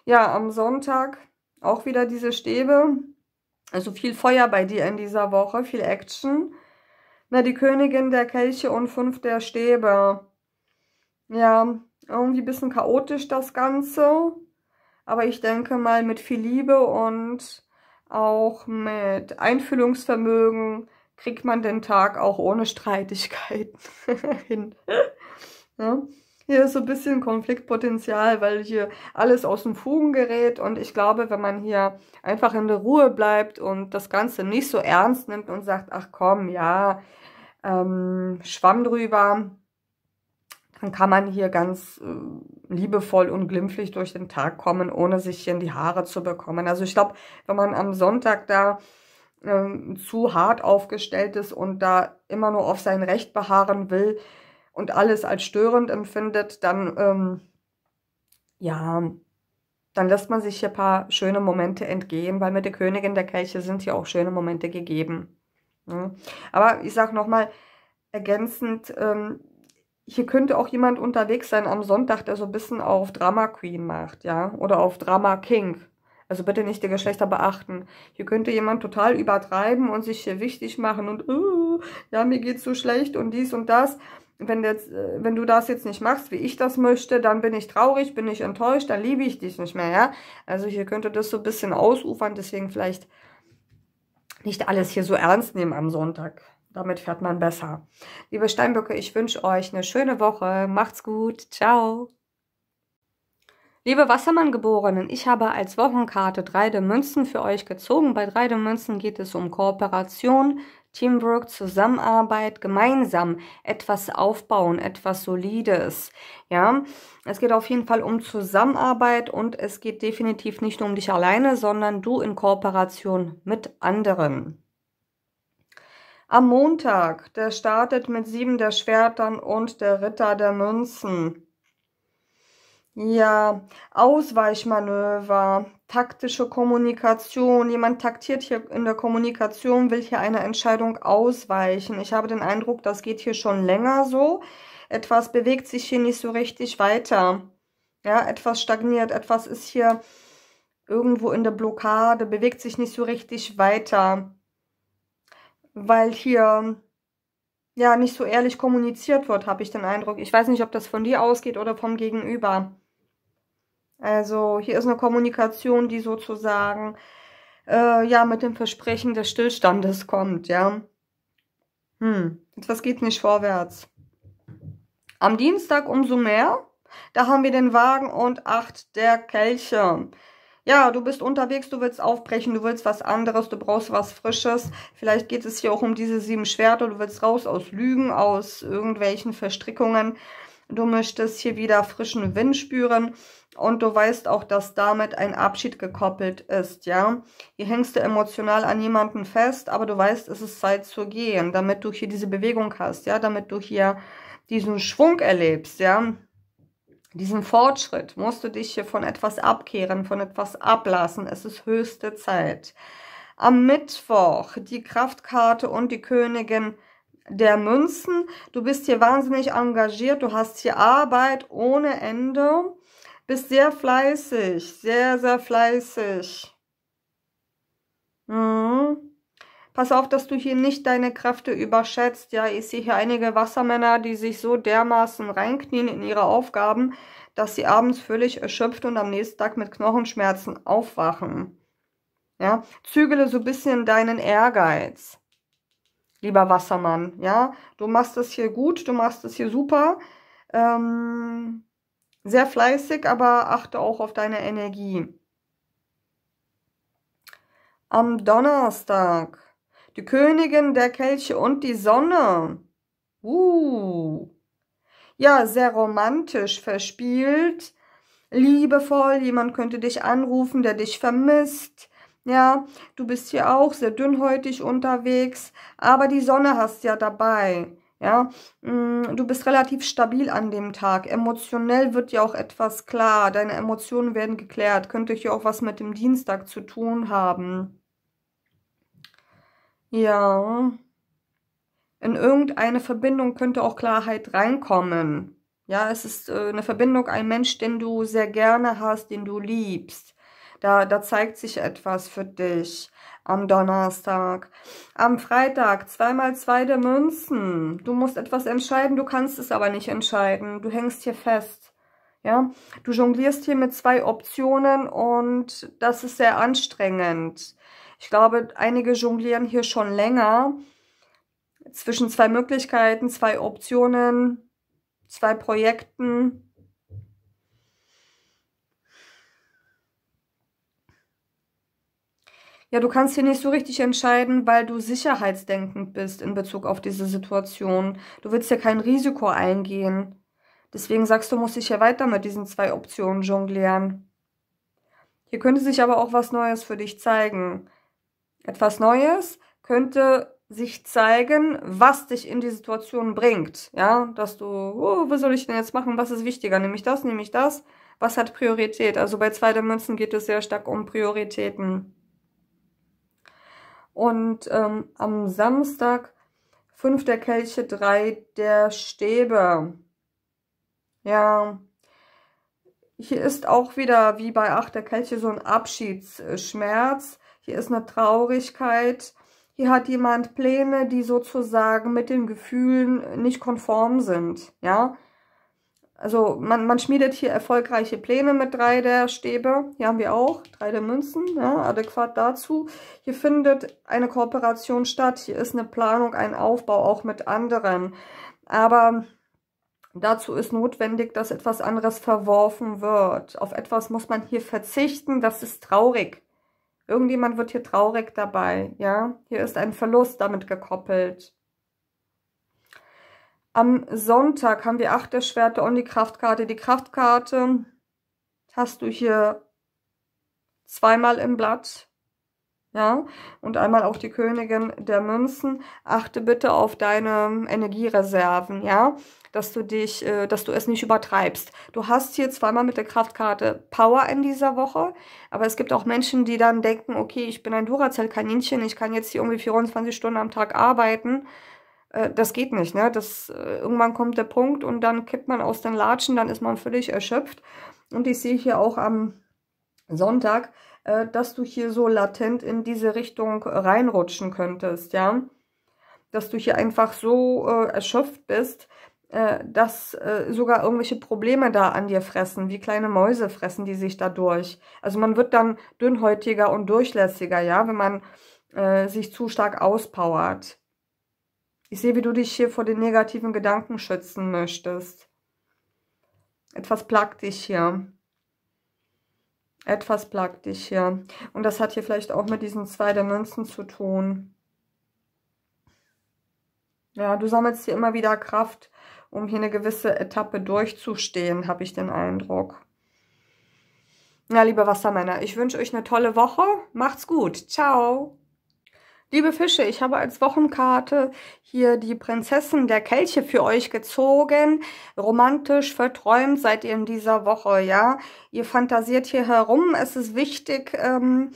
Ja, am Sonntag auch wieder diese Stäbe. Also viel Feuer bei dir in dieser Woche, viel Action. Na, die Königin der Kelche und fünf der Stäbe. Ja, irgendwie ein bisschen chaotisch das Ganze. Aber ich denke mal, mit viel Liebe und auch mit Einfühlungsvermögen kriegt man den Tag auch ohne Streitigkeiten hin. ja hier ist so ein bisschen Konfliktpotenzial, weil hier alles aus dem Fugen gerät. Und ich glaube, wenn man hier einfach in der Ruhe bleibt und das Ganze nicht so ernst nimmt und sagt, ach komm, ja, ähm, Schwamm drüber, dann kann man hier ganz äh, liebevoll und glimpflich durch den Tag kommen, ohne sich hier in die Haare zu bekommen. Also ich glaube, wenn man am Sonntag da ähm, zu hart aufgestellt ist und da immer nur auf sein Recht beharren will, und alles als störend empfindet, dann, ähm, ja, dann lässt man sich hier ein paar schöne Momente entgehen, weil mit der Königin der Kelche sind hier auch schöne Momente gegeben. Ne? Aber ich sage nochmal ergänzend, ähm, hier könnte auch jemand unterwegs sein am Sonntag, der so ein bisschen auf Drama Queen macht, ja, oder auf Drama King. Also bitte nicht die Geschlechter beachten. Hier könnte jemand total übertreiben und sich hier wichtig machen und, uh, ja, mir geht's so schlecht und dies und das wenn, das, äh, wenn du das jetzt nicht machst, wie ich das möchte, dann bin ich traurig, bin ich enttäuscht, dann liebe ich dich nicht mehr, ja. Also hier könnte das so ein bisschen ausufern, deswegen vielleicht nicht alles hier so ernst nehmen am Sonntag. Damit fährt man besser. Liebe Steinböcke, ich wünsche euch eine schöne Woche. Macht's gut. Ciao. Liebe Wassermanngeborenen, ich habe als Wochenkarte drei der Münzen für euch gezogen. Bei drei der Münzen geht es um Kooperation, Teamwork, Zusammenarbeit, gemeinsam etwas aufbauen, etwas Solides. Ja, es geht auf jeden Fall um Zusammenarbeit und es geht definitiv nicht nur um dich alleine, sondern du in Kooperation mit anderen. Am Montag, der startet mit sieben der Schwertern und der Ritter der Münzen. Ja, Ausweichmanöver, taktische Kommunikation. Jemand taktiert hier in der Kommunikation, will hier eine Entscheidung ausweichen. Ich habe den Eindruck, das geht hier schon länger so. Etwas bewegt sich hier nicht so richtig weiter. Ja, etwas stagniert, etwas ist hier irgendwo in der Blockade, bewegt sich nicht so richtig weiter. Weil hier ja nicht so ehrlich kommuniziert wird, habe ich den Eindruck. Ich weiß nicht, ob das von dir ausgeht oder vom Gegenüber. Also hier ist eine Kommunikation, die sozusagen äh, ja mit dem Versprechen des Stillstandes kommt, ja. Hm, etwas geht nicht vorwärts. Am Dienstag umso mehr. Da haben wir den Wagen und acht der Kelche. Ja, du bist unterwegs, du willst aufbrechen, du willst was anderes, du brauchst was Frisches. Vielleicht geht es hier auch um diese sieben Schwerter, du willst raus aus Lügen, aus irgendwelchen Verstrickungen. Du möchtest hier wieder frischen Wind spüren und du weißt auch, dass damit ein Abschied gekoppelt ist, ja. Hier hängst du emotional an jemanden fest, aber du weißt, es ist Zeit zu gehen, damit du hier diese Bewegung hast, ja, damit du hier diesen Schwung erlebst, ja. Diesen Fortschritt musst du dich hier von etwas abkehren, von etwas ablassen. Es ist höchste Zeit. Am Mittwoch die Kraftkarte und die Königin der Münzen. Du bist hier wahnsinnig engagiert. Du hast hier Arbeit ohne Ende bist sehr fleißig, sehr, sehr fleißig. Mhm. Pass auf, dass du hier nicht deine Kräfte überschätzt. Ja, ich sehe hier einige Wassermänner, die sich so dermaßen reinknien in ihre Aufgaben, dass sie abends völlig erschöpft und am nächsten Tag mit Knochenschmerzen aufwachen. Ja, zügele so ein bisschen deinen Ehrgeiz, lieber Wassermann. Ja, du machst es hier gut, du machst es hier super. Ähm, sehr fleißig, aber achte auch auf deine Energie. Am Donnerstag. Die Königin der Kelche und die Sonne. Uh. Ja, sehr romantisch, verspielt, liebevoll. Jemand könnte dich anrufen, der dich vermisst. Ja, du bist hier auch sehr dünnhäutig unterwegs, aber die Sonne hast ja dabei. Ja, mm, du bist relativ stabil an dem Tag. Emotionell wird dir auch etwas klar. Deine Emotionen werden geklärt. Könnte hier auch was mit dem Dienstag zu tun haben. Ja. In irgendeine Verbindung könnte auch Klarheit reinkommen. Ja, es ist äh, eine Verbindung, ein Mensch, den du sehr gerne hast, den du liebst. Da, da zeigt sich etwas für dich am Donnerstag. Am Freitag zweimal zwei der Münzen. Du musst etwas entscheiden, du kannst es aber nicht entscheiden. Du hängst hier fest. Ja, du jonglierst hier mit zwei Optionen und das ist sehr anstrengend. Ich glaube, einige jonglieren hier schon länger zwischen zwei Möglichkeiten, zwei Optionen, zwei Projekten. ja, du kannst hier nicht so richtig entscheiden, weil du sicherheitsdenkend bist in Bezug auf diese Situation. Du willst ja kein Risiko eingehen. Deswegen sagst du, musst dich ja weiter mit diesen zwei Optionen jonglieren. Hier könnte sich aber auch was Neues für dich zeigen. Etwas Neues könnte sich zeigen, was dich in die Situation bringt. Ja, dass du, oh, was soll ich denn jetzt machen? Was ist wichtiger? Nämlich das? nämlich das? Was hat Priorität? Also bei zwei der Münzen geht es sehr stark um Prioritäten. Und ähm, am Samstag fünf der Kelche, drei der Stäbe. Ja, hier ist auch wieder, wie bei acht der Kelche, so ein Abschiedsschmerz. Hier ist eine Traurigkeit. Hier hat jemand Pläne, die sozusagen mit den Gefühlen nicht konform sind. Ja, also man, man schmiedet hier erfolgreiche Pläne mit drei der Stäbe. Hier haben wir auch drei der Münzen, ja, adäquat dazu. Hier findet eine Kooperation statt. Hier ist eine Planung, ein Aufbau auch mit anderen. Aber dazu ist notwendig, dass etwas anderes verworfen wird. Auf etwas muss man hier verzichten. Das ist traurig. Irgendjemand wird hier traurig dabei. Ja, Hier ist ein Verlust damit gekoppelt. Am Sonntag haben wir acht der Schwerter und die Kraftkarte. Die Kraftkarte hast du hier zweimal im Blatt. Ja, und einmal auch die Königin der Münzen. Achte bitte auf deine Energiereserven, ja, dass du dich, äh, dass du es nicht übertreibst. Du hast hier zweimal mit der Kraftkarte Power in dieser Woche, aber es gibt auch Menschen, die dann denken, okay, ich bin ein Duracell-Kaninchen, ich kann jetzt hier irgendwie 24 Stunden am Tag arbeiten äh, das geht nicht. Ne? Das, äh, irgendwann kommt der Punkt und dann kippt man aus den Latschen, dann ist man völlig erschöpft. Und ich sehe hier auch am Sonntag, äh, dass du hier so latent in diese Richtung reinrutschen könntest, ja. Dass du hier einfach so äh, erschöpft bist, äh, dass äh, sogar irgendwelche Probleme da an dir fressen, wie kleine Mäuse fressen die sich da durch. Also man wird dann dünnhäutiger und durchlässiger, ja, wenn man äh, sich zu stark auspowert. Ich sehe, wie du dich hier vor den negativen Gedanken schützen möchtest. Etwas plagt dich hier. Etwas plagt dich hier. Und das hat hier vielleicht auch mit diesen zwei der Münzen zu tun. Ja, du sammelst hier immer wieder Kraft, um hier eine gewisse Etappe durchzustehen, habe ich den Eindruck. Na, liebe Wassermänner, ich wünsche euch eine tolle Woche. Macht's gut. Ciao. Liebe Fische, ich habe als Wochenkarte hier die Prinzessin der Kelche für euch gezogen. Romantisch verträumt seid ihr in dieser Woche, ja. Ihr fantasiert hier herum. Es ist wichtig, ähm,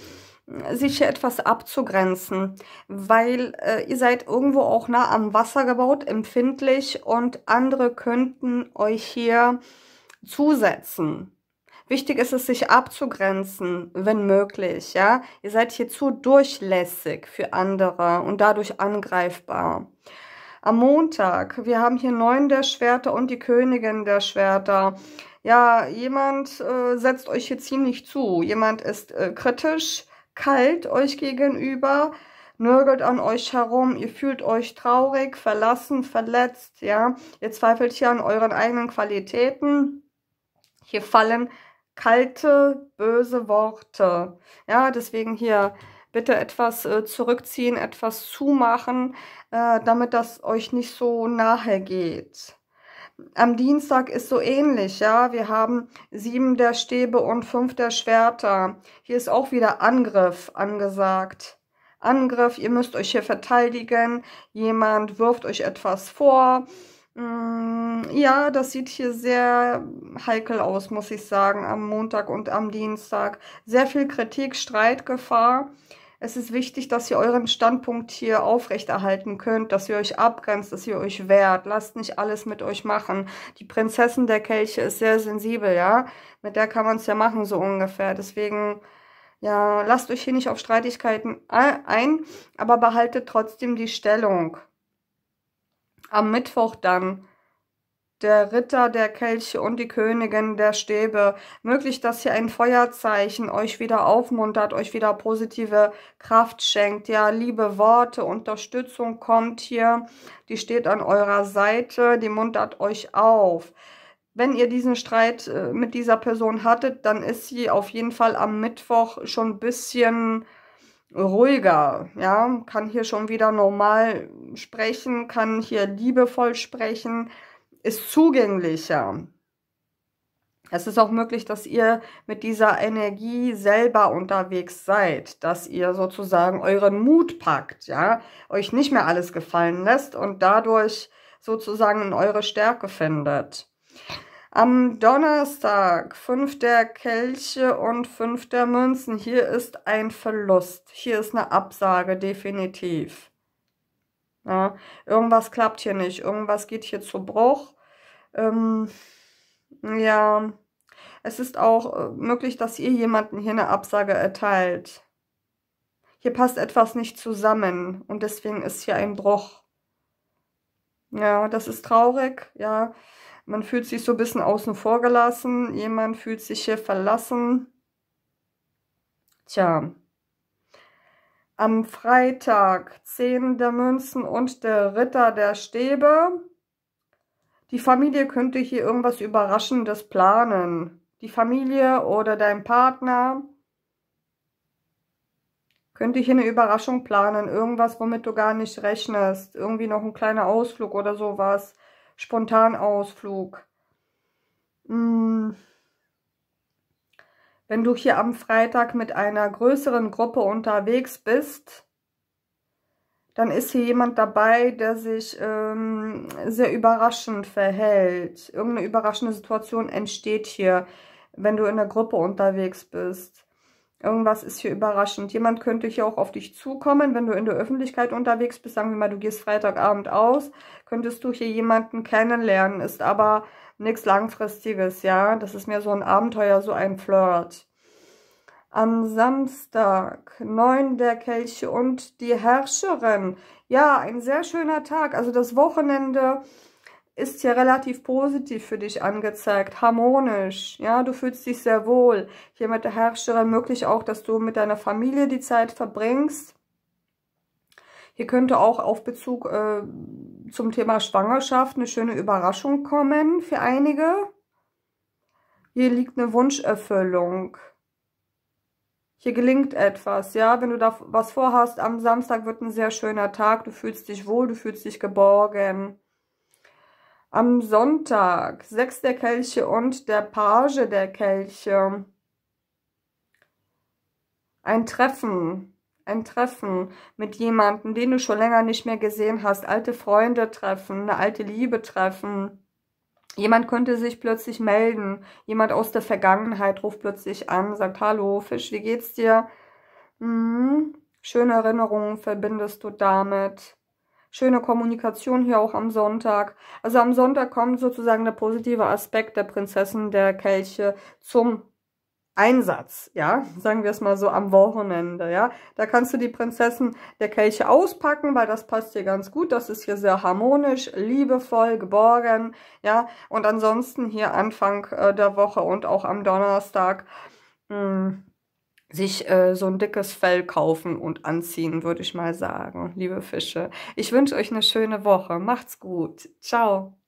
sich hier etwas abzugrenzen, weil äh, ihr seid irgendwo auch nah am Wasser gebaut, empfindlich und andere könnten euch hier zusetzen. Wichtig ist es, sich abzugrenzen, wenn möglich, ja. Ihr seid hier zu durchlässig für andere und dadurch angreifbar. Am Montag, wir haben hier neun der Schwerter und die Königin der Schwerter. Ja, jemand äh, setzt euch hier ziemlich zu. Jemand ist äh, kritisch, kalt euch gegenüber, nörgelt an euch herum, ihr fühlt euch traurig, verlassen, verletzt, ja. Ihr zweifelt hier an euren eigenen Qualitäten. Hier fallen kalte, böse Worte. Ja, deswegen hier bitte etwas äh, zurückziehen, etwas zumachen, äh, damit das euch nicht so nahe geht. Am Dienstag ist so ähnlich, ja. Wir haben sieben der Stäbe und fünf der Schwerter. Hier ist auch wieder Angriff angesagt. Angriff, ihr müsst euch hier verteidigen. Jemand wirft euch etwas vor. Mm, ja, das sieht hier sehr heikel aus, muss ich sagen, am Montag und am Dienstag. Sehr viel Kritik, Streit, Gefahr. Es ist wichtig, dass ihr euren Standpunkt hier aufrechterhalten könnt, dass ihr euch abgrenzt, dass ihr euch wehrt. Lasst nicht alles mit euch machen. Die Prinzessin der Kelche ist sehr sensibel, ja. Mit der kann man es ja machen, so ungefähr. Deswegen, ja, lasst euch hier nicht auf Streitigkeiten ein, aber behaltet trotzdem die Stellung. Am Mittwoch dann der Ritter der Kelche und die Königin der Stäbe. Möglich, dass hier ein Feuerzeichen euch wieder aufmuntert, euch wieder positive Kraft schenkt. Ja, liebe Worte, Unterstützung kommt hier. Die steht an eurer Seite, die muntert euch auf. Wenn ihr diesen Streit äh, mit dieser Person hattet, dann ist sie auf jeden Fall am Mittwoch schon ein bisschen ruhiger, ja, kann hier schon wieder normal sprechen, kann hier liebevoll sprechen, ist zugänglicher. Es ist auch möglich, dass ihr mit dieser Energie selber unterwegs seid, dass ihr sozusagen euren Mut packt, ja, euch nicht mehr alles gefallen lässt und dadurch sozusagen in eure Stärke findet. Am Donnerstag fünf der Kelche und fünf der Münzen. Hier ist ein Verlust. Hier ist eine Absage, definitiv. Ja, irgendwas klappt hier nicht. Irgendwas geht hier zu Bruch. Ähm, ja, es ist auch äh, möglich, dass ihr jemanden hier eine Absage erteilt. Hier passt etwas nicht zusammen und deswegen ist hier ein Bruch. Ja, das ist traurig, ja. Man fühlt sich so ein bisschen außen vor gelassen. Jemand fühlt sich hier verlassen. Tja. Am Freitag zehn der Münzen und der Ritter der Stäbe. Die Familie könnte hier irgendwas Überraschendes planen. Die Familie oder dein Partner könnte hier eine Überraschung planen. Irgendwas, womit du gar nicht rechnest. Irgendwie noch ein kleiner Ausflug oder sowas. Spontanausflug. Hm. Wenn du hier am Freitag mit einer größeren Gruppe unterwegs bist, dann ist hier jemand dabei, der sich ähm, sehr überraschend verhält. Irgendeine überraschende Situation entsteht hier, wenn du in der Gruppe unterwegs bist. Irgendwas ist hier überraschend. Jemand könnte hier auch auf dich zukommen, wenn du in der Öffentlichkeit unterwegs bist. Sagen wir mal, du gehst Freitagabend aus, könntest du hier jemanden kennenlernen, ist aber nichts Langfristiges, ja. Das ist mir so ein Abenteuer, so ein Flirt. Am Samstag, neun der Kelche und die Herrscherin. Ja, ein sehr schöner Tag. Also das Wochenende ist hier relativ positiv für dich angezeigt, harmonisch, ja, du fühlst dich sehr wohl. Hier mit der Herrscherin möglich auch, dass du mit deiner Familie die Zeit verbringst. Hier könnte auch auf Bezug äh, zum Thema Schwangerschaft eine schöne Überraschung kommen für einige. Hier liegt eine Wunscherfüllung. Hier gelingt etwas, ja. Wenn du da was vorhast, am Samstag wird ein sehr schöner Tag. Du fühlst dich wohl, du fühlst dich geborgen. Am Sonntag, sechs der Kelche und der Page der Kelche. Ein Treffen ein Treffen mit jemandem, den du schon länger nicht mehr gesehen hast, alte Freunde treffen, eine alte Liebe treffen. Jemand könnte sich plötzlich melden, jemand aus der Vergangenheit ruft plötzlich an, sagt, hallo Fisch, wie geht's dir? Hm, Schöne Erinnerungen verbindest du damit. Schöne Kommunikation hier auch am Sonntag. Also am Sonntag kommt sozusagen der positive Aspekt der Prinzessin der Kelche zum Einsatz, ja, sagen wir es mal so am Wochenende, ja. Da kannst du die Prinzessin der Kelche auspacken, weil das passt hier ganz gut. Das ist hier sehr harmonisch, liebevoll, geborgen, ja. Und ansonsten hier Anfang äh, der Woche und auch am Donnerstag mh, hm, sich äh, so ein dickes Fell kaufen und anziehen, würde ich mal sagen, liebe Fische. Ich wünsche euch eine schöne Woche. Macht's gut. Ciao.